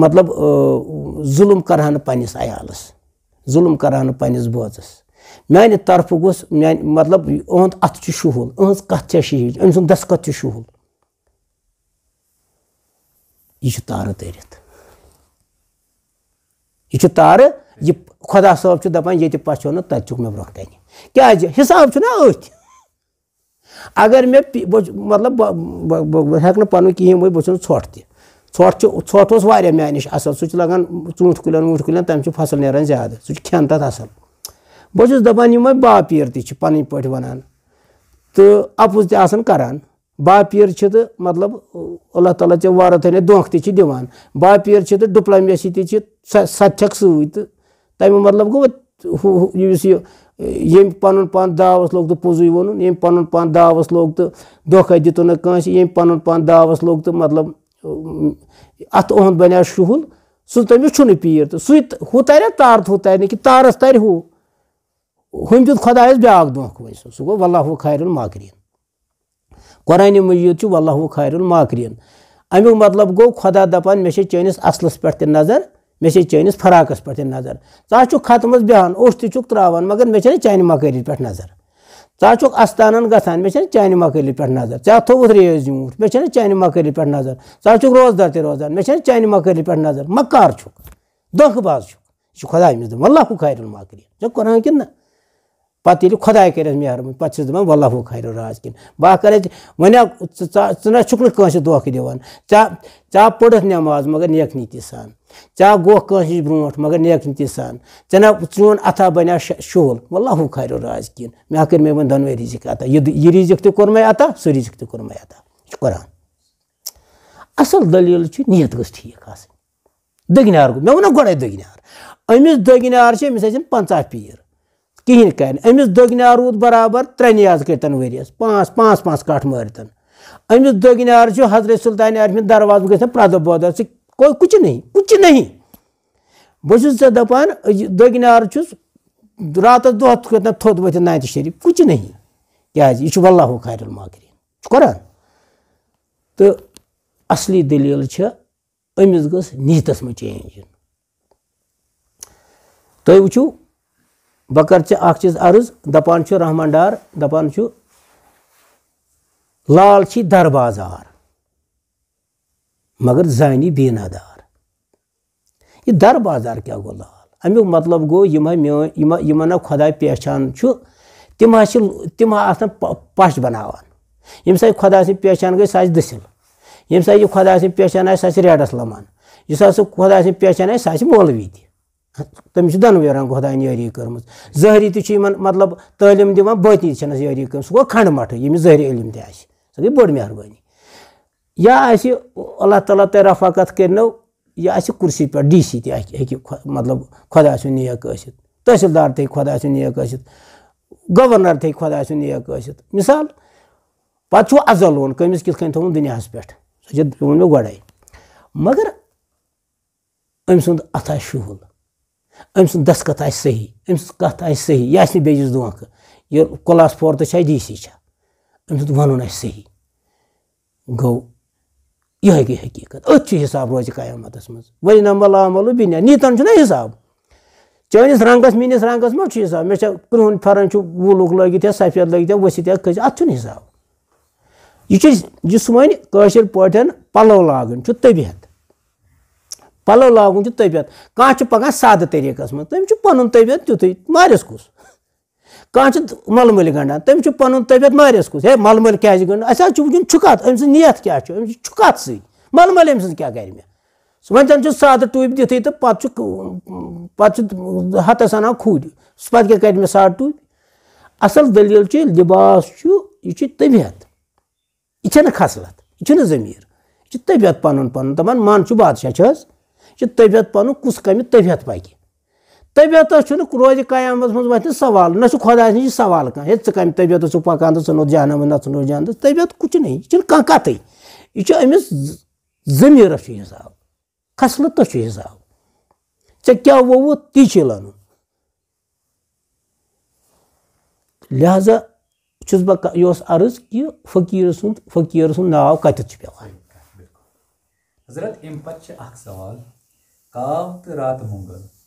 मतलब जुलम करहन पनिस अयालस जुलम करहन पनिस बोचस मान तरफ गोस मतलब अहद अत शहूल अहज कत शहीज अम सुद दस्खत शहूल यह तार तरित यह तार यह खुदा सब दपान ये पचो ना तुक मे ब्रोह क्या हिसाब ना अथ اگر مےٚ مطلب بہٕ بہٕ ہٮ۪کہٕ نہٕ پَنُن کِہیٖنۍ چھُس ژھۄٹھ ژھۄٹھ ژھۄٹھ تہِ چھُ چھُ چھُ اوس واریاہ نِش اَصٕل سُہ لَگان ژوٗنٛٹھۍ کُلٮ۪ن کُلٮ۪ن ووٗنٛٹھۍ تَمہِ بہت ہوں پہ کہین بس ٹھہ ٹھا میان نش اصل سونٹ کل باپیٖر تہِ چھِ پَنٕنۍ پٲٹھۍ وَنان تہٕ اَپُز تہِ آسان کَران باپیٖر چھِ تہٕ مطلب اللہ تعالیٰ ژےٚ وارٕ تہِ چھِ چھِ دِوان باپیٖر تہٕ چرتھنی دونک سۄ تہِ چھَکھ سۭتۍ تہٕ تَمیُک مطلب گوٚو پَنُن یہ یم پن تہٕ دعوت لوگ تو پوزی وون پن لوٚگ دعوت لوگ تو دکھا کٲنٛسہِ ییٚمۍ پن پان دعوت لوگ تو مطلب اتھ بنے شہل ہُہ پیر تو کہِ تارَس تار ہُہ تر دیُت تارس بیٛاکھ ہوم وۄنۍ سُہ سُہ گوٚو وَلہُ وار ماکرین قرآن مجید چھُ اللہ ہو ماکر اَمیُک مطلب گو چھِ چٲنِس اَصلَس پٮ۪ٹھ پہ تظر مے مینس فراقس پہ نظر ھہ ختمس بہان اوش تک ترا مگر مے مجھے چانہ مکری پہ نظر ھہ استان مے مجھے چانہ مکری پہ نظر تھوت زیوٹ مے زبہ چانہ مکری پہ نظر روزدار تہ روزان مے دار چانہ مکری پہ نظر مکارک دکہ باز خدا امس اللہ خیر مسلم لہوار مکری چکن کہ پہلے خدا کرے مہربانی پہ وفھار راز کن بہ کرکہ دکان یا پڑھ نماز مگر نیک تی سان ژےٚ کٲنٛسہِ نِش برونٛٹھ مگر سان ژےٚ نہ چون اَتھا اتہ بنی شہل مطلب کارو راز کرتہ یہ رزق تر عطا سر رزق تک کتہ یہ قرآن اصل دلیل نیت گۄڈَے دٔگنیار أمِس دٔگنیار چھِ أمِس گے پنٛژاہ پیٖر کِہیٖنۍ کَرِ نہٕ أمِس دٔگنیار روٗد برابر ترٛےٚ نِیاز کٔرۍتَن ؤریَس پانٛژھ پانٛژھ پانٛژھ کَٹھ مٲرۍتَن أمِس دٔگنیار چھُ حضرت دروازٕ سلطان دروازوں گرد بہ ژٕ کوئی کچھ نہیں کچھ نہیں دپان چھس رات دہ تھوتن نائت شریف کچھ نہیں یہ جی، کھل خیر الماکرین قرآن تو اصلی دلیل امس گس میں چینج تیں وچو بہ کر یہ اخ چیز عرض دپان رحمنڈ دپان لال درواز دربازار मगर जानी बीनादार ये दर बाजार क्या गो लाल अमुक मतलब गो यमन खुदा पेशान तम तम पश बनावान यम सा खुदा सद पेशान गई सह दसिल यम सा खुदा सद पेशान आए सह रेडस लमान इस खुदा सद पेशान आए सह मौलवी त तमिस दनवेरन खुदान यारी कर्म जहरी तन मतलब तलीम दिवान बतनी चनस यारी कर्म सह गो खंड मठ यम जहरी इलम तह सह गई बड़ मेहरबानी یا اللہ تعالیٰ تر رفاکت کرو یہ کرسی پہ ڈی سی تھی مطلب خدا سن سیک تحصیلدار تھی خدا سیک ثتت گورنر تھی خدا سیک ثت مثال پہ ازل وون کمس کت کن دنیا پہ سو مے گڑے مگر ام سند ات شہل ام سند دستخط دسخت صحیح ام سن کت آ صحیح یہ آس دھوکہ یہ کلاس فورتھ جایا ڈی سی ام سن صحیح گو یہ گئی حقیقت حساب روز قیامت بنیا نیتن چھنا حساب چنس رنگس منس رنگس مجھ حساب مے کھن پھلک یا سفید یا لگا ورس کھس اتھاب یہ سن پا پلو لاگن طبیعت پلو لاگن طبیعت کانگہ ساد طریق من تم پن طبیعت تیت مارس ک کانچہ ملم گنڈان تم پبیع مارس کھے مل مل کیا گنڈ اے ویجن چھت ام نیت کیا سل مل از کریں ون زن سے سادہ ٹوپ تھی پہ حتس ان پہ کرے ساد ٹوپ اصل دلیل لباس یہ طبیعت یہ خصلت یہ زمیر یہ طبیعت پن پنچ بادشاہ طبیعت پن کم طبیعت پکی طبیعتس چھُنہٕ روزِ قیامَس منٛز وۄتھِ سوال نہ چھُ خۄدایَس نِش سوال کانٛہہ ہے ژٕ کَمہِ طبیعتس چھُکھ پَکان تہٕ ژٕ نوٚت جانَس نہ ژٕ نوٚت جانَس طبیعت کُچھ نہٕ یہِ چھُنہٕ کانٛہہ کَتھٕے یہِ چھُ أمِس ضمیٖرَس چھُ حِساب خصلتَس چھُ حِساب ژےٚ کیاہ ووٚوُتھ تی چھُے لَنُن لہذا چھُس بہٕ یہِ اوس عرض کہِ فقیٖر سُنٛد فقیٖر سُنٛد ناو کَتٮ۪تھ چھُ پیٚوان حضرت اَمہِ پَتہٕ چھُ اکھ سوال کاو تہٕ راتہٕ مۄنٛگل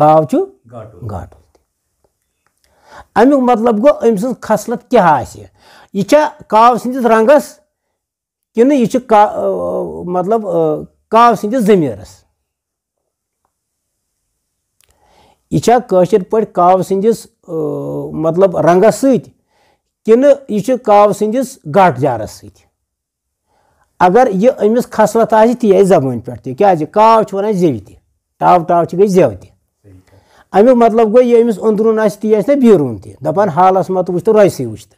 کاو چ گھاٹ امی مطلب گو ام سن خصلت ستہ یہ کاو سندس رنگس کن یہ مطلب کاو سندس سمیر یہ پہ کاو سندس مطلب رنگس ست کن یہ کاو سندس گاٹ جارس ست اگر یہ امس کسلت آہ تی آئی کاو ت وو تا ٹاؤ ٹاو گئی زیو تے امیک مطلب گو یہ امس اندرون ادرون نا بیرون دپان حالس مت وچ تو رویس وشت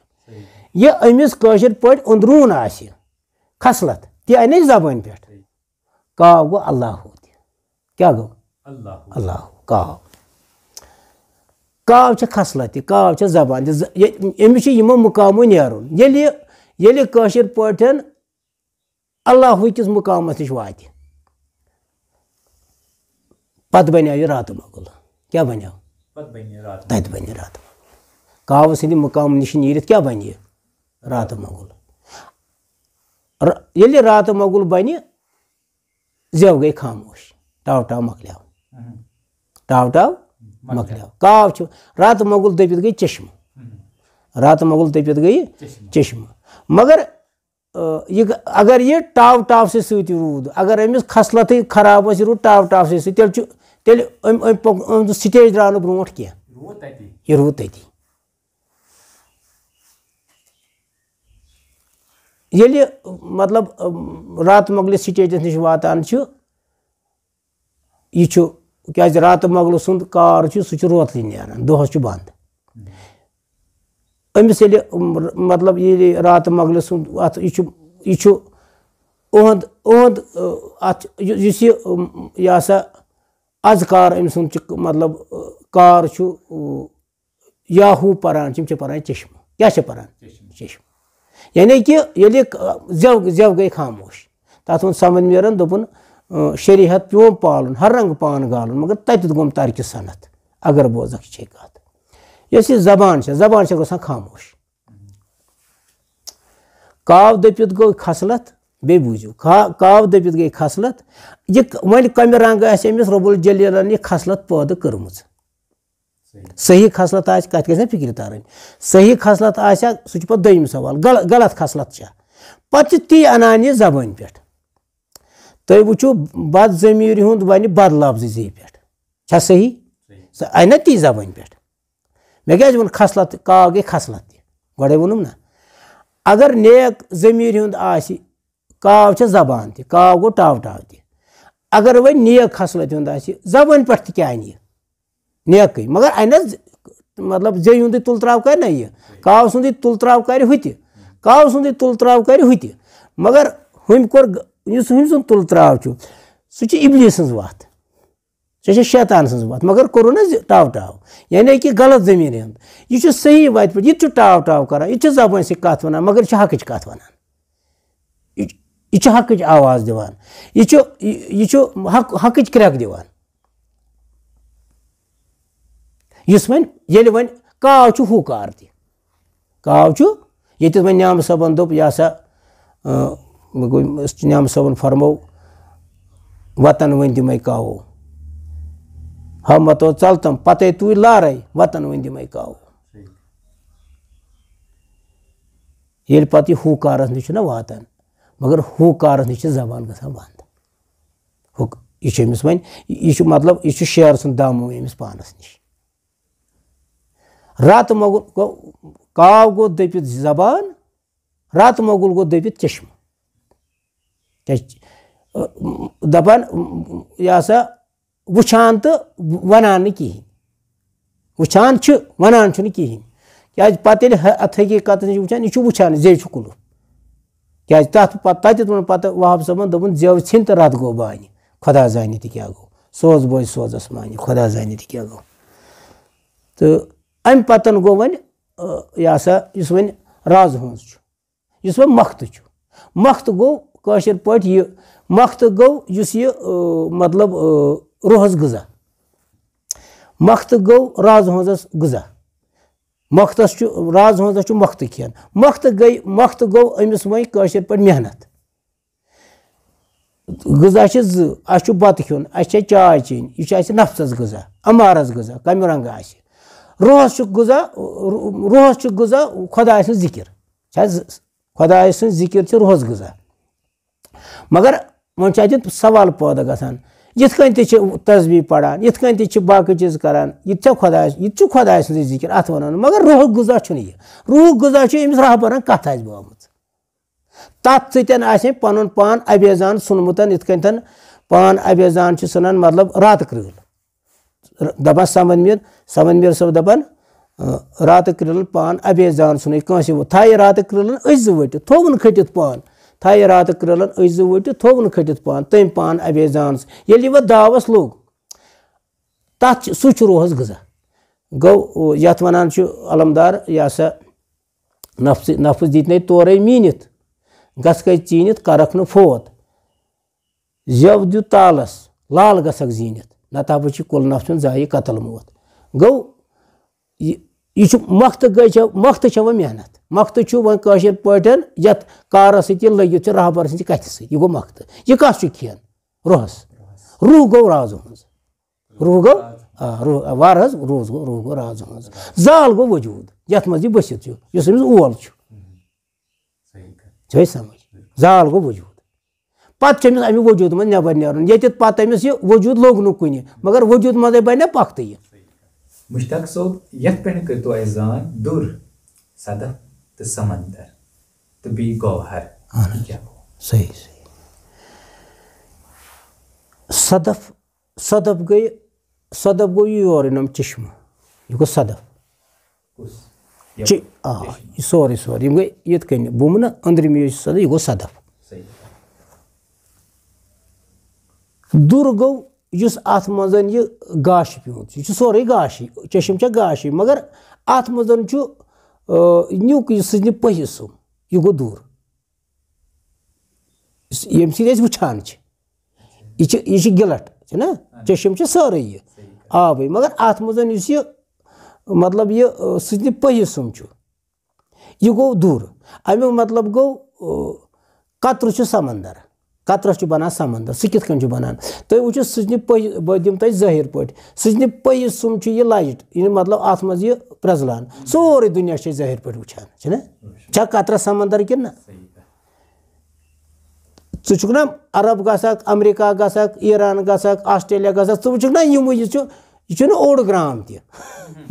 یہ پہ خصلت آسلت تین زبان پہ کاو گو اللہ کیا گو اللہ کاو کاو چھ خصلت کاو چھ زبان امس یمو مقامو یہ مقام نرم پا اللہ کس مقام نش وات پہ بنیو یہ رات وغل کیا تت رات کتل کاہ مقام نش نیرت ناتہ مغل یہ رات مغل بن زو گئی خاموش ٹاو ٹاو مکلیو ہاں۔ ٹاو ٹاو مکلیو کاو چ راتہ مغل دپت گئی چشمہ ہاں۔ رات مغل دپت گئی چشمہ مگر یہ اگر یہ ٹاو ٹاو سے رود اگر امس خصلت خراب رود ٹا ٹاپ سر ت تیٚلہِ أمۍ أمۍ پوٚک أمۍ دوٚپ سِٹیج درٛاو نہٕ برونٛٹھ کینٛہہ یہِ روٗد تٔتی ییٚلہِ یہِ مطلب راتہٕ مۄغلہِ سِٹیجَس نِش واتان چھُ یہِ چھُ کیٛازِ راتہٕ مۄغلہٕ سُنٛد کار چھُ سُہ چھُ روتلٕے نیران دۄہَس چھُ بنٛد أمِس ییٚلہِ مطلب ییٚلہِ راتہٕ مۄغلہِ سُنٛد اَتھ یہِ چھُ یہِ چھُ اُہُنٛد اُہُنٛد اَتھ یُس یہِ یہِ ہسا आज कार أمۍ سُنٛد چھُ مطلب کار چھُ یاہوٗ پَران چھِ یِم چھِ پَران چشمہٕ کیٛاہ چھِ پَران چشمہٕ یعنی کہِ ییٚلہِ یہِ زٮ۪و زٮ۪و گٔے خاموش تَتھ ووٚن سَمن میرن دوٚپُن شریحت پیوم پالُن ہر رنٛگہٕ پان گالُن مگر تَتٮ۪تھ گوٚم ترکہِ صنعت اگر بوزَکھ چھے کَتھ یۄس یہِ زبان چھےٚ زبان چھےٚ گژھان خاموش کاو دٔپِتھ گوٚو خصلت बे बूझू का काव दबित गई खसलत यह वन कम रंग अमिस रबुल जलीलन यह खसलत पैदा कर्म सही खसलत आज कत गए फिक्र तारन सही खसलत आ सह पे दम सवाल गल, गलत खसलत पे ती अनान यह जबान पे तुम वो बद जमीर हूं वन बद लफ्ज जी पे सही सह आना ती जबान पे मे क्या वो खसलत काव गई खसलत गोडे वोनम ना अगर नेक जमीर हूं आ کاو چھے زبان تھی کاو گو ٹاو ٹاو تھی اگر وہ نیک خصلت ہوں دا سی زبان پر تھی کیا ہے نیک نیک کی مگر اینا مطلب زی ہوں دی تلتراو کاری نہیں ہے کاو سن دی تلتراو کاری ہوئی کاو سن دی تلتراو کاری ہوئی مگر ہم کور یوں سن ہم سن تلتراو چھو سو چھے ابلی سنز وقت چھے چھے شیطان سنز وقت مگر کرو نا ٹاو ٹاو یعنی کی غلط زمین ہے یہ چھے صحیح وائد پر یہ چھے ٹاو ٹاو کر رہا ہے یہ چھے زبان سے کاتھ بنا مگر چھے حاکچ کاتھ بنا ہے یہ حق آواز دان یہ حق حق کریک دان اس وی یل ون کاو ہوکار کار تہ کاو یہ ون نام صبن دپ یہ سا نام صبن فرمو وطن ون تمے کاو ہا متو چل تم پتے تھی لارے وطن ون تمے کاو یل پتہ یہ ہو کارس نش واتان مگر ہُہ کارَس نِش چھِ زبان گژھان بنٛد ہُہ یہِ چھُ أمِس وۄنۍ یہِ چھُ مطلب یہِ چھُ شعر سُنٛد دامو أمِس پانَس نِش رَتہٕ مۄغل گوٚو کاو گوٚو دٔپِتھ زبان رَتہٕ مۄغل گوٚو دٔپِتھ چٔشمہٕ کیٛازِ دَپان یہِ ہسا وٕچھان تہٕ وَنان نہٕ کِہیٖنۍ وٕچھان چھِ وَنان چھُنہٕ کِہیٖنۍ کیٛازِ پَتہٕ ییٚلہِ اَتھ حقیٖقتَس نِش وٕچھان یہِ چھُ وٕچھان زے چھُ کُلُف پہب صاحب دو چن تو گو بانے خدا زانہ تہ گو سوز بوے سوزس مانے خدا زانہ کیا گو تو امہ پتن گو و یہ سا و راز ہنز مخت مخت گوشی یہ مختو مطلب روحس غذہ مختو راز ہنزس غذا موتس راز ہونزا مختہ کھین مختہ گئی مختہ گو امس پہ محنت غذا بتہ زت کس چائے چین یہ نفسس غذا امارس غذا کم رنگہ روحس غذا روحس غذا خدا سکر خدا سکر روحس غذا مگر سوال پودہ گھان یِتھ کٔنۍ تہِ چھِ تسبیٖح پَران یِتھ کٔنۍ تہِ چھِ باقٕے چیٖز کَران یہِ تہِ چھےٚ خۄدایَس یہِ تہِ چھُ خۄداے سٕنٛزٕے ذِکِر اَتھ وَنان مگر روحُک غذا چھُنہٕ یہِ روحُک غذا چھُ ییٚمِس رَہبَرَن کَتھ آسہِ بٲمٕژ تَتھ سۭتۍ آسہِ پَنُن پان اَبیزان ژھُنمُت یِتھ کٔنۍ پان اَبیزان چھِ ژھٕنان مطلب راتہٕ کرٛیٖل دَپان سَمن میٖر سَمن میٖر صٲب دَپان راتہٕ کرٛیٖلَن پان اَبیزان ژھُنٕے کٲنٛسہِ تھایہِ راتہٕ کرٛیٖلَن أزۍ ؤٹِتھ تھوٚوُن کھٔٹِتھ پان تھے رات کرلن از ورٹ تھو نھٹ پان تم پان اویزان دعوت لوگ تک سوہس غزہ گو یھ وان علمدار یہ سا نفس نفس دتن تور مینت گسک چینت کرک نوت زو دالس لال گھسک زینت نت نفشائ قتل موت گو یہ مختو مخت محنت مخت واشر پاٹن یت کارس ست لگت ر رابر ستس سی گو مخت یہ کس کھین روحس روح گو رازو ہن روح گو روح وار حض روز گو روح گو رازو زال گو وجود یت مز یہ بست اس اول سمجھ زال گو وجود پتہ امہ وجود من نبر نیرن یت پتہ امس یہ وجود لوگ نو مگر وجود مزے بنے پخت زان صدف صدف صدف سمندر گوہر صحیح سف صدف سف گ سف گم چشمہ یہ گو صدف آ سوری سوری نہ نا ادرمی صدف یہ گوٚو صدف در گوٚو یُس اَتھ منٛز یہِ گاشہِ پیوٗنٛت چھُ یہِ چھُ سورُے گاشی چشم چھےٚ گاشی مگر اَتھ منٛز چھُ نیُک یُس سُہ پٔہِس سُم یہِ گوٚو دوٗر ییٚمہِ سۭتۍ أسۍ وٕچھان چھِ یہِ چھِ یہِ چھِ گِلٹ چھُنہ چشم چھِ سٲرٕے یہِ آبٕے مگر اَتھ منٛز یُس یہِ مطلب یہِ سُہ یہِ پٔہِس سُم چھُ یہِ گوٚو دوٗر اَمیُک مطلب گوٚو قطرٕ چھُ سَمنٛدر کَترَس چھُ بَنان سَمنٛدر سُہ کِتھ کٔنۍ چھُ بَنان تُہۍ وٕچھِو سٕژنہِ پٔہۍ بہٕ دِمہٕ تۄہہِ ظٲہِر پٲٹھۍ سٕژنہِ پٔہِہ سُم چھُ یہِ لایِٹ یہِ مطلب اَتھ منٛز یہِ پرٛزلان سورُے دُنیا چھِ أسۍ ظٲہِر پٲٹھۍ وٕچھان چھِنہ چھا کَترَس سَمنٛدر کِنہٕ نہ ژٕ چھُکھ نہ عرب گژھکھ اَمریٖکہ گژھکھ ایٖران گژھکھ آسٹریلیا گژھکھ ژٕ وٕچھکھ نہ یِموٕے یہِ چھُ یہِ چھُنہٕ اوٚڑ گرٛام تہِ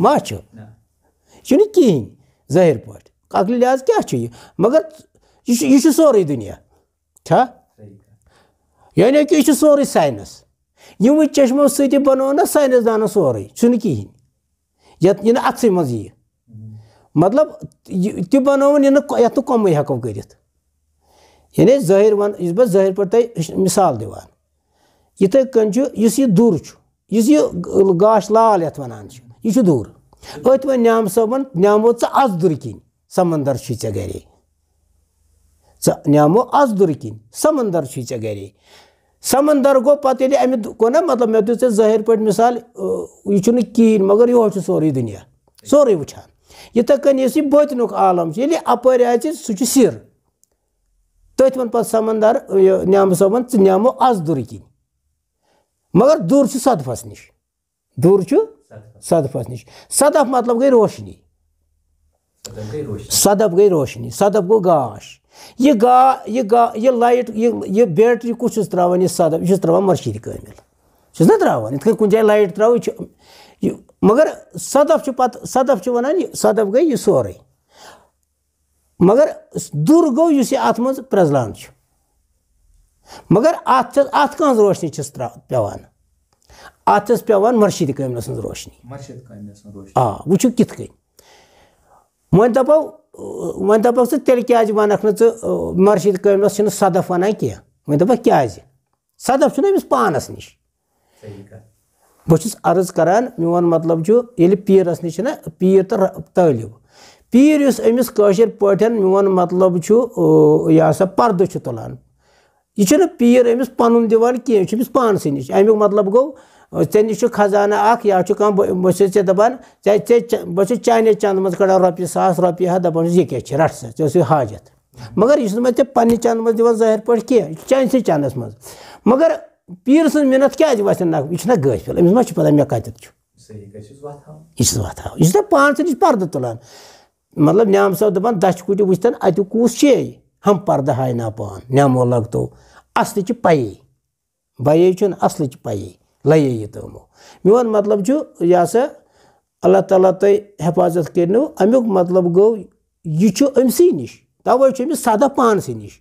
ما چھُ یہِ چھُنہٕ کِہیٖنۍ ظٲہِر پٲٹھۍ عقلہِ لِحاظ کیٛاہ چھُ یہِ مگر یہِ چھُ یہِ چھُ سورُے دُنیا چھا یعنی کہ یہ سوری سائنس یہ چشمو ست بنو نا سا دان سور کہین یت یہ اتس مطلب، یہ مطلب تہ بنو تنوع کم ہکو یعنی ظاہر ون اس یہ ظاہر پہ مثال کن اس یہ دور اس یہ گاش لال یت ونان یہ دور ات ون دام صبن از دور کن سمندر یے گرے न्यामो अजदुरकिन समंदर छींचे गरी समंदर को पते दे अमित को ना मतलब मैं तो जहर पे मिसाल यह चुन कीन मगर यह सोरी दुनिया सोरे वुछान ये तक ये बतन आलम ये अपर आज सह सिर तथ वन पे समंदर न्याम सबन ऐ न्यामो अज दुर किन मगर दूर सदफस नश दूर सदफस नश सदफ मतलब गई रोशनी सदफ गई रोशनी सदफ गो गाश یہ گا یہ گا یہ لائٹ یہ بیٹری کس ترٛاوان یِتھ کٔنۍ کُنہِ جایہِ لایٹ ترٛاوو یہِ لائٹ یہِ مگر سدف وَنان یہِ سدف گٔے یہ سورُے مگر یُس یہِ اَتھ منٛز من چھُ مگر ات روشنی چھَس پٮ۪وان پیان مرشد سٕنٛز روشنی آ دَپو वन दपक तेल क्या वनक नर्शिद कमरस सदफ वनान कह वन दपक क्या सदफ अमिस पानस नश बहुस अर्ज करान मोन मतलब ये पीरस नश पीर तो तलब पीर इस अमिस कशर पे मोन मतलब यह हसा पर्द तुलान यह पीर अमिस पन दिवान कह पानस नश अमुक मतलब गो sen şu kazana ak ya şu kan boşu da ban sen boşu çayne çandımız kadar rapi sas rapi ha da bunu zike çırarsa çosu hacet. Magar işte te pani çandımız divan zahir pör ki çayn se çandımız maz. Magar Pearson minat kya divasen nak içine göç pel. Biz maçı padam ya kaçıp çu. İçiz vata. İçiz de pansın iç tolan. tulan. Matlab nyam da daban daş kuti vuştan atı kus şey. Ham parda hayna pan. Nyam olak to. Aslı çi payi. Bayi çün aslı çi payi. લઈ તો મેવન મતલબ જો યાસે અલ્લાહ તાલા તય હેફાજત કર્યો અમુક મતલબ go you અમસી નિશ તવે સદફ પાનસી નિશ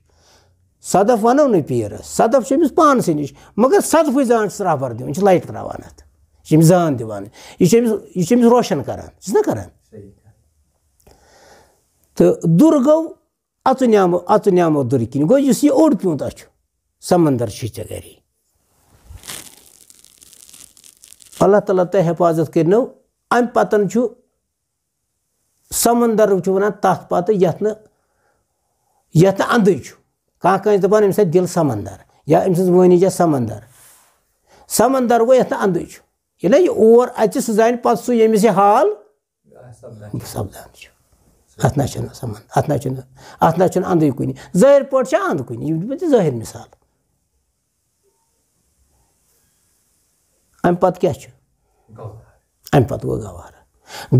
સદફ વનો ન પીર સદફ પાનસી નિશ મગર સદફ જાન સરાફર દે લાઇટ તરાવાન ات જાન દિવાન યે રોશન કરાન ના કરાન તો દુર ગો atı nyamı atı nyamı dur ki. Goyusu or piyonda şu. Samandar şişe gari. اللہ تعالیٰ تہ حفاظت کرنو ام پتن چھو سمندر چھو ونان تات پتہ یتھ نہ یتھ نہ اندے چھو کانٛہہ کٲنٛسہِ دَپان أمِس ہا دِل سَمنٛدر یا أمۍ سٕنٛز وٲنی چھےٚ سَمنٛدر سَمنٛدر گوٚو یَتھ نہٕ اَندٕے چھُ ییٚلہِ یہِ اور اَژِ سُہ زانہِ پَتہٕ سُہ ییٚمِس یہِ حال سَپدان چھُ اَتھ نہ چھُنہٕ سَمنٛدر اَتھ نہ چھُنہٕ اَتھ نہ چھُنہٕ اَندٕے کُنہِ ظٲہِر پٲٹھۍ چھِ اَنٛد کُنہِ یہِ ظٲہِر مِثال اَمہِ امہ پہ امہ پہ گو گوہ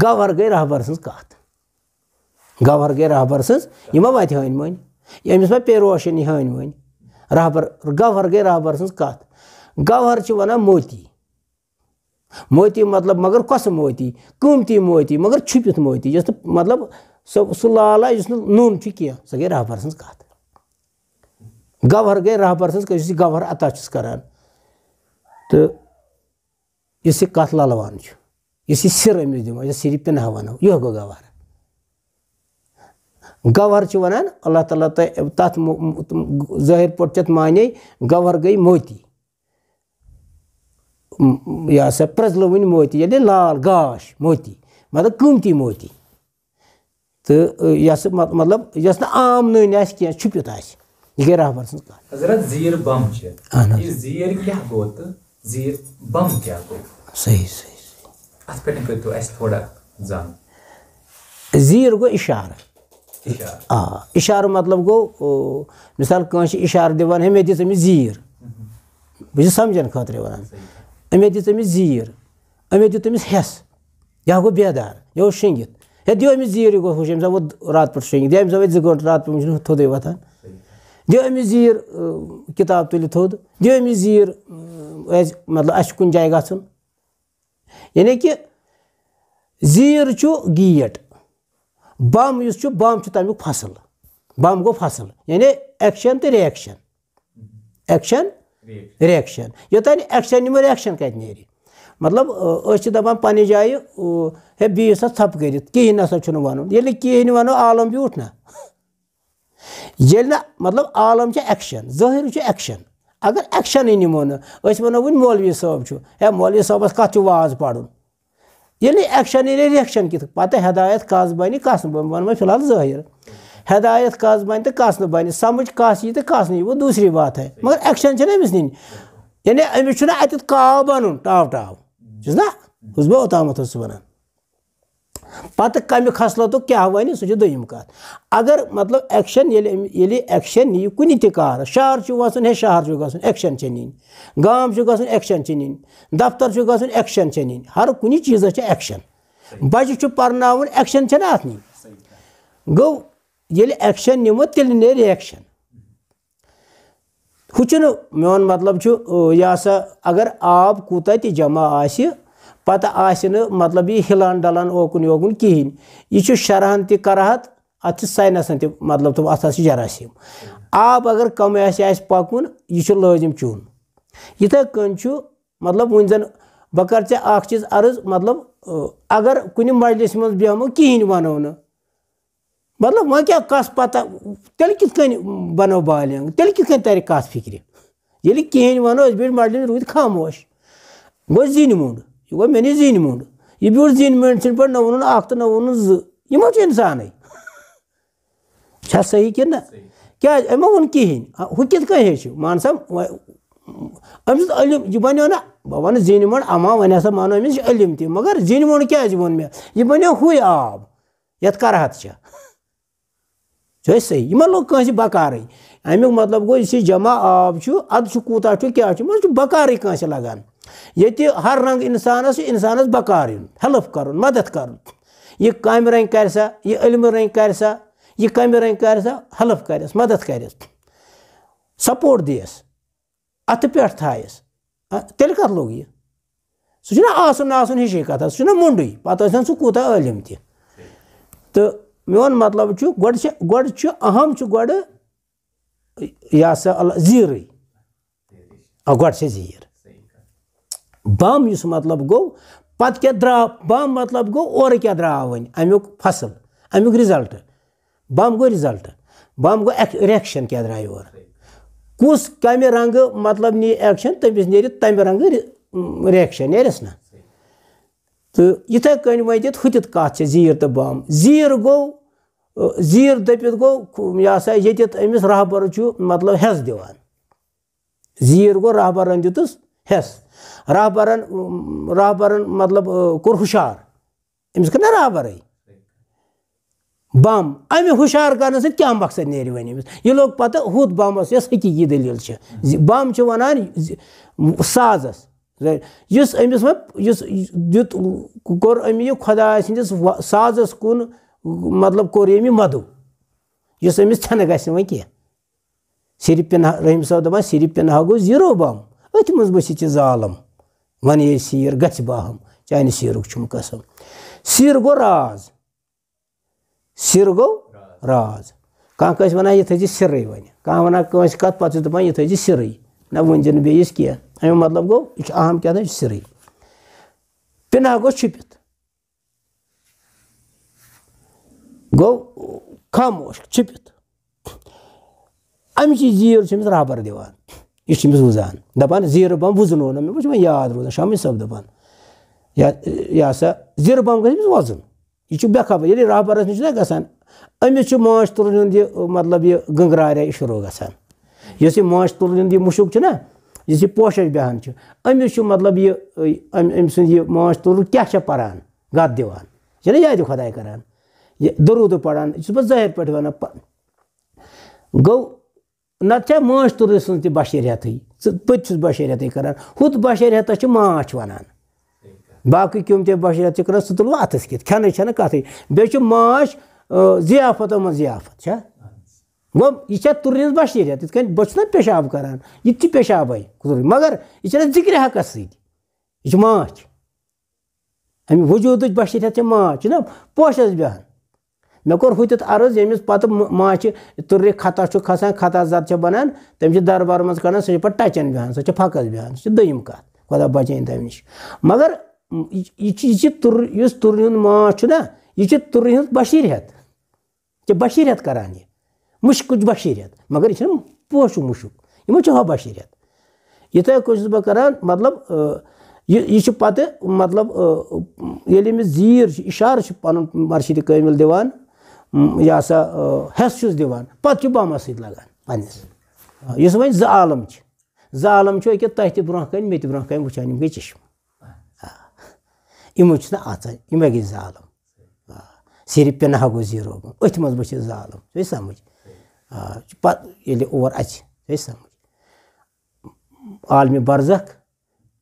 گوہر گٔے رہبر سٕنٛز کَتھ گوہر گٔے رہبر سٕنٛز یہ ما وت ہن من امس ما پہ روشنی ہٲنۍ مٔنۍ رہبر گوہر گٔے رہبر سٕنٛز کَتھ گوہر چھِ وَنان موتی موتی مطلب مگر کۄسہٕ موتی قۭمتی موتی مگر چھُپِتھ موتی نہٕ مطلب سُہ لالا یُس نہٕ نوٚن چھُ کینٛہہ سۄ گٔے رہبر سٕنٛز کَتھ گوہر گٔے رہبر سٕنٛز یُس یہِ گوہر عطا چھُس کَران تہٕ Yesi katla alavancu. Yesi sir emizdim. Yesi ne havana. Yok o gavar. Gavar çıvanan Allah Teala tat zahir porçat mane gavar gay moti. Ya se prazlovin moti. Yani lal gaş moti. Madı kımti moti. Tı e, yası matlab yasna am nöyn yaş ki çüp yut aş. Yige rahbarsınız kal. Hazret ziyir bamçı. Zir kya gotu? زیر گوشار آ اشار مطلب گو مثال کنس اشار ہمیں مے ہمیں زیر بس سمجھنے خاطر وے ہمیں زیر امے دس حس یہ گوار یہ شینگت و رات پر شونگت یا زن رات پہنچ تھوتان Dömi ziyir e, kitap tülü tuğdu. Dömi ziyir e, aşk kun cay Yani ki zir şu giyet. Bam yüz çu bam çu tamik fasıl. Bam go fasıl. Yani action te reaction. Action reaction. Yotani action nimo reaction kayıt neri. مطلب أسۍ دپان پننہِ جایہِ ہے بیٚیِس اَتھ ژھۄپہٕ کٔرِتھ کِہیٖنۍ نَسا چھُنہٕ وَنُن ki کِہیٖنۍ وَنو عالم بیوٗٹھ نہ یل نا مطلب عالم چھ ایکشن ظاہر چھ ایکشن اگر ایکشن ہی نمو نس ونو ون مولوی صاحب چھ ہے مولوی صاحب کت چھ واز پڑن یل ایکشن یل ریشن کت پتہ ہدایت کس بنی کس بن فی الحال ظاہر ہدایت کس بن تو کس بن سمجھ کس یہ تو کس نیو دوسری بات ہے مگر ایکشن چھ نمس نن یعنی امس چھ نا اتھ کا بن ٹاو ٹاو چھ نا اس بہت اوتام صبح ونان پتہ کم خصلت کیا چھِ دوٚیِم کَتھ اگر مطلب اٮ۪کشَن نِیہِ نی کن کارَس شہر وسن ہے شہر گھنٹہ ایکشن ننشن سے نن دفتر چھِ نن ہر کن نِنۍ بچہ ییٚلہِ ات نی تیٚلہِ نیرِ رِیَکشَن ہُہ چھُنہٕ میون مطلب یہ سا اگر آب آسہِ پتہ آسہِ نہٕ مطلب یہِ ہِلان ڈَلان اوکُن یوکُن کِہیٖنۍ یہِ چھُ شرحن تہِ کراہت اَتھ چھِ ساینَسَن تہِ مطلب تِم اَتھ حظ چھِ جَراسیٖم آب اگر کَمٕے آسہِ اَسہِ پَکُن یہِ چھُ لٲزِم چیوٚن یِتھَے کٔنۍ چھُ مطلب وٕنۍ زَن بہٕ کَرٕ ژےٚ اَکھ چیٖز عرض مطلب اگر کُنہِ مجلِس منٛز بیٚہمو کِہیٖنۍ وَنو نہٕ مطلب وۄنۍ کیٛاہ کَس پَتہ تیٚلہِ کِتھ کٔنۍ بَنو بالینٛغ تیٚلہِ کِتھ کٔنۍ تَرِ کَتھ فِکرِ ییٚلہِ کِہیٖنۍ وَنو أسۍ بیٖٹھۍ مجلِس روٗدۍ خاموش گوٚو زِنہِ موٚنٛڈ یہ گو می زین مونڈ یہ بیوٹ زین زن سن پہ نہ وون نو تو وون زمو انسان صحیح کہ ما وی مان سا ام علم یہ بنو نا بہ ون زین مونڈ اما ون ہسا مانو امس علم مگر زین مونڈ کیا مے یہ بنو ہوئی آب یت کرہت چھ حت صحیح یہ لوگ ما لارے امیک مطلب گو اس جمع آب اد کوتاہ آبر بکار لگان ہر رنگ انسانس انسانس بکار یون ہیلپ کرام رنگ کر سا یہ علم رنگ کر سا یہ کم رنگ کر سا ہیلپ کرس ہیل کر سپوٹ دس اتائ تہ آشی کاتا سہ منڈی پہ سب کتنا علم تطلو گوم گا زیر گا زیر بم اس مطلب گو پتہ کیا درا بم مطلب گو اہ دیک فصل امیک رزلٹ بم گو رزلٹ بم گو ریکشن کیا درائہ مطلب نی ایشن تمس نی تم رنگہ ریکشن نیرس نا تو ہوت کات زیر تو بم زیر گو زیر دپت گو یہ سا یھ راہ بر مطلب ہس دیر گو راہ بر دس ہس رہبرن رہبرن مطلب کوٚر ہُشار أمِس کٔر نہ رہبرٕے بم اَمہِ ہُشار کرنہٕ سۭتۍ کیٛاہ مقصد نیرِ وۄنۍ أمِس یہِ لوٚگ پَتہٕ ہُتھ بمَس یۄس حقیٖقی دٔلیٖل چھِ زِ بم چھِ وَنان سازَس یُس أمِس وۄنۍ یُس دیُت کوٚر أمۍ یہِ خۄداے سٕنٛدِس سازَس کُن مطلب کوٚر أمۍ یہِ مَدو یُس أمِس ژھٮ۪نہٕ گژھِ نہٕ وۄنۍ کینٛہہ صرف پِنہا رحیٖم صٲب دَپان صرف پِنہا گوٚو زیٖرو بم اتھ مزت یہ زالم ون سیر گاہم چانہ چم قسم گو راز سر گو راز کس واحس سر ون کانس کت پہ دپان یہ ترے نا ورنہ بیس کی امی مطلب گو یہ اہم کیا پنہا گو چھپت گو کم چھپت امچی زیر چمس رابر د içimiz uzan. Daban zir bam vuzun onam. mı? zaman yağdır o şamil sab daban. Ya e, yasa zir bam biz vazın. İçi bekaba yeri ne içine gasan. Ömür şu maaş turunun diye e, madla bir gıngrare işir o Yani Yesi maaş turunun diye muşuk çına. Yani poşet behan çı. Ömür şu madla bir e, ömsün diye maaş turun kahşa paran. Gad divan. Yani yaydı kaday karan. Durudu paran. Şu zahir pet vana. Gov نت ماش تر سی بشیرحت پتش ریت ہُتھ بشیر چھِ ماچھ وَنان باقٕے تہِ چھِ سُہ واقع کیو تے بشی ریت کر سک اتس کت کن چتیں بیچ ماشتوں من ضیافتہ گو یہ تر بشیر اتنے بہت پیشاب تہِ چھِ پھر مگر یہِ ذِکرِ سۭتۍ یہِ چھِ ماچھ اَمہِ وجوٗدٕچ وجود چھِ ماچھ ماشن پوشَس بہن मे कोर हुत अर्ज यमिस पत माच तुर्रि खता छु खसान खता जत छ बनन तम छ दरबार मज कन सो पट टचन बिहान सो छ फकस बिहान सो दयम कत खुदा बचैन तम निश मगर यह तुर युस तुर्रि हुन माच छु ना यह तुर्रि हुन बशीरत छ बशीरत करान ये मुश्कुच बशीरत मगर यह पोश मुशुक यमो छ हा बशीरत यतै कोशिश ब करान मतलब यह पत मतलब ये जीर इशार पन मर्शिद कमिल दिवान یا سا ہیٚس چھُس دِوان پَتہٕ چھُ بَمبَس سۭتۍ لَگان پنٛنِس یُس وۄنۍ زٕ عالم چھِ زٕ عالم چھُ أکیٛاہ تۄہہِ تہِ برونٛہہ کَنہِ مےٚ تہِ برونٛہہ کَنہِ وٕچھان یِم گٔے چشمہٕ یِمو چھِ نہ اَژان یِمے گٔے زٕ عالم صرف پِنہا گوٚو زیٖرو أتھۍ منٛز وٕچھِ زٕ عالم چھُ سَمٕجھ پَتہٕ ییٚلہِ اور اَژِ چھُ سَمٕجھ عالمہِ برزخ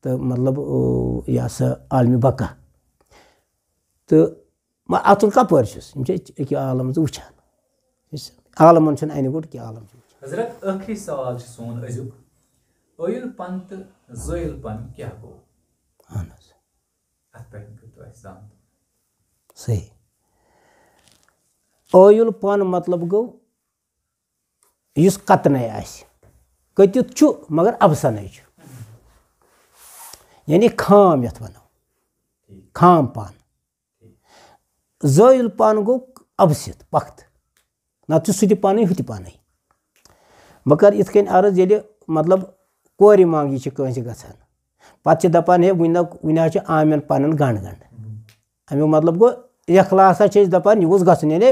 تہٕ مطلب یہِ ہَسا عالمہِ بقا تہٕ Ma atılka parçası. Şimdi e ki ağlamızı uçan. Ağlamın için aynı kur ki ağlamızı uçan. Hazret ökhi e savalcı son özük. E Oyul pant, zoyul pant kya bu? Anız. Atpeyin kutu ahsan. Sahi. Oyul pant matlab go. Yüz katnaya aşı. Kötüt çu, magar absanay çu. Yani kham yat vanav. Kham pan. زائل پان گو ابس پخت ن پانے بہ کر کن عرض یل مطلب کور مانگی گانا پہان ہے ون پن گی مطلب گو اخلا دس یعنی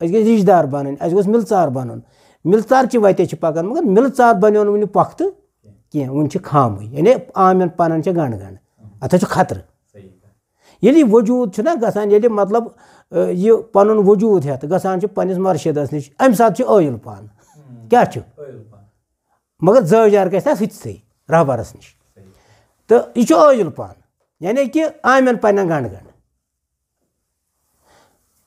اسش دار بنس مل بن مل چارچی وت پکان مگر ملتار بنی نختہ کین کے خام یعنی عام پنج گنڈ اتنا خطر यदि वजूद ना ग ये मतलब यह पन वजूद हेत ग पनिस मर्शदस नश अमि सात ईल पान क्या मगर जजार गा सी रहबरस नश तो यह ईल पान यानी कि आमन पन्न गंड गंड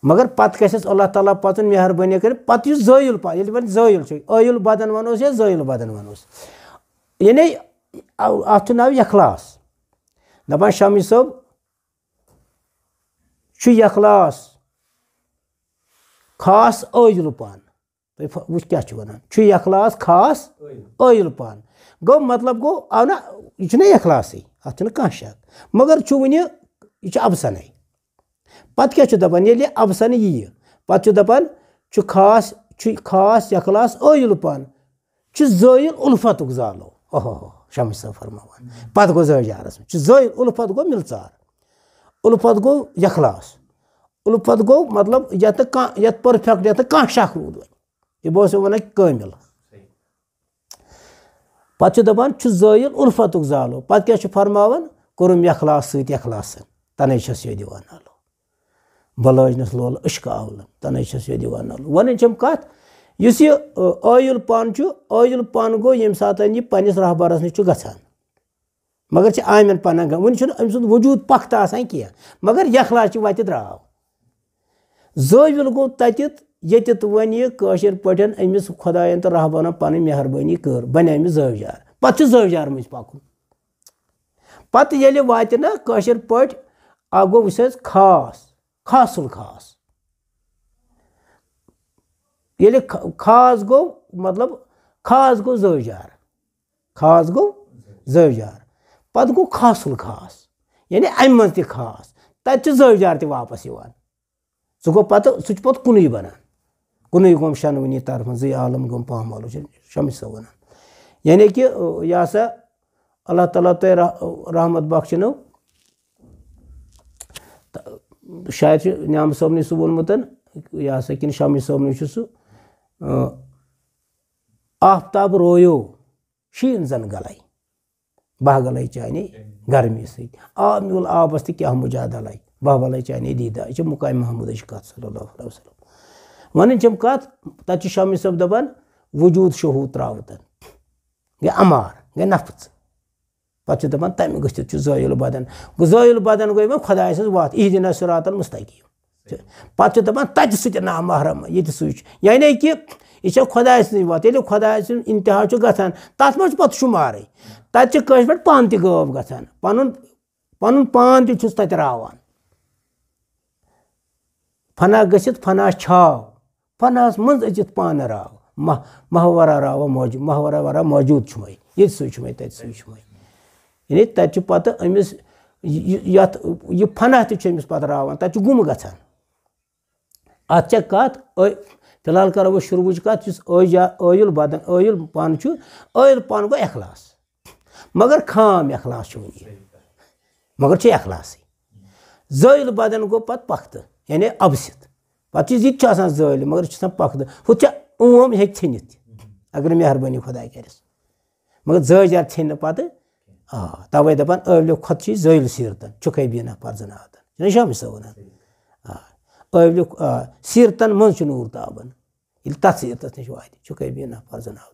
मगर पत् गस अल्लाह ताली पचन मेहरबानी कर पत् जईल पान ये वन जईल ईल बदन वनोस या जईल बदन वनोस यानी अत नाव यखलास दपान शमी सब یخلاص خاص ٲیلہٕ پَن تُہۍ وٕچھ کیٛاہ چھِ وَنان چھُ یخلاص خاص ٲیلہٕ پَن گوٚو مطلب گوٚو آو نہ یہِ چھُنہ یخلاسٕے اَتھ چھُنہٕ کانٛہہ شک مگر چھُ وٕنہِ یہِ چھُ اَبسَنٕے پَتہٕ کیٛاہ چھُ دَپان ییٚلہِ یہِ اَبسَنہٕ یِیہِ پَتہٕ چھُ دَپان چھُ خاص چھُ خاص یخلاص ٲیلہٕ پَن چھُ زٲیِل اُلفتُک زالو اوہو شمس صٲب فرماوان پَتہٕ گوٚو زٲجارَس منٛز چھُ زٲیِل اُلفت گوٚو مِلژار उलपद गो यखलास उलपद गो मतलब यत यत परफेक्ट यत कह शक रूद यह बो वन कमिल पे दपान जयल उल्फत जालो पे क्या फरमान कर्म यखलास सखलास तन ये दिवान आलो बह लजनस लोल अश्क आवलन तन ये दिवान आलो वन चम कत इस यह आयुल पान आयुल पान गो ये सात यह पनिस रहबारस नश ग مگر آمین پناہ ون ام امس وجود پختہ کی مگر لکھنا وت درو زو گو ون یہ تنشر امس خدائین تو رحبان پن مہربانی کر بنی زوجار پتہ زوجار مجھ پکن پتہ یل وات نا قشر گو اوس خاص خاص یل خاص گو مطلب خاص گو زوجار خاص گو زوجار پتہٕ گوٚو کھسُن خاص یعنی اَمہِ منٛز تہِ خاص تَتہِ چھِ زٲوجار تہِ واپَس یِوان سُہ گوٚو پَتہٕ سُہ چھُ پَتہٕ کُنُے بَنان کُنُے گوٚم شَنؤنی طرفن زٕے عالم گوٚم پَہم عالم چھِ شَمس وَنان یعنی کہِ یہِ ہسا اللہ تعالیٰ تۄہہِ رحمت بخشنو شاید چھُ نعام صٲبنٕے سُہ ووٚنمُت یہِ ہسا کِنہٕ شمس صٲبنٕے چھُ سُہ آفتاب رویو شیٖن زَن گَلَے bahgalaychani garmi sayyid amul abasti kya mujadalai bahgalaychani dida ichi mukai mahmud ishkat sallallahu alaihi wasallam wanin chimkat tachi shami sabdaban vücud şuhut ravdan ge amar ge nafz Paçı da ben tam göstü zayul badan. Bu zayul badan goyma Xudayasız vaat. İhdina sıratal mustakim. Paçı da ben taç sütü na mahram. Yedi suç. Yani ki işte Xudayasız vaat. Eli Xudayasın intihacı gatan. Tatmaç pat şumarı. تَتہِ چھِ کٲنٛسہِ پٮ۪ٹھ پانہٕ تہِ غٲب گژھان پَنُن پَنُن پان تہِ چھُس تَتہِ راوان فنا گٔژھِتھ فنا چھاو فناہَس منٛز أژِتھ پانہٕ راو ماہ ماہور را موجود ماہورہ وارا موجودمت سو چی پات یہ فناہ تمس پہ راان تم گت فی الحال کرو شروع کتیا عیل بدن پَن چھُ ٲیُل پَن گوٚو اخلاص مگر خام اخلاس یہ مگر اخلاصی زائل چخلاسن گو پت پختہ یعنی ابست پہ یہ زائل مگر یہ پخت اوم عمت ٹینت اگر مہربانی خدا کرس مگر زائج نتان عبلی کسی زیل سیرتن خیب نفار زن آوتن شامی صنعت آ عبلی یعنی آ سیرتن منچ نور تاب تس سیرت نش و خیبیا نفر زنتن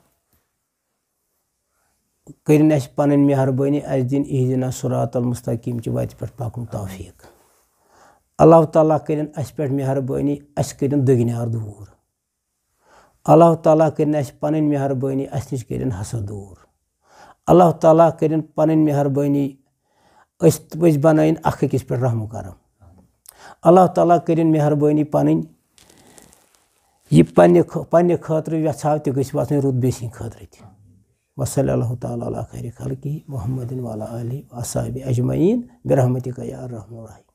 کرن اس اس مہربانی دن اسن عید المستقیم المطیمچہ وتہ پہ پکن توفیق اللہ تعالیٰ کرن اس پہ مہربانی اس کرن دگنی دور اللہ تعالیٰ کرن اس کن مہربانی اس نش کرن حسد دور اللہ تعالیٰ کرن پن مہربانی اس پز بنائن اخ اکس پہ رحم کرم اللہ تعالی کہربانی پہ پن پن خطر و رت خاطر تہ وصلى الله تعالى على خير خلقه محمد وعلى آله وصحبه أجمعين برحمتك يا أرحم الراحمين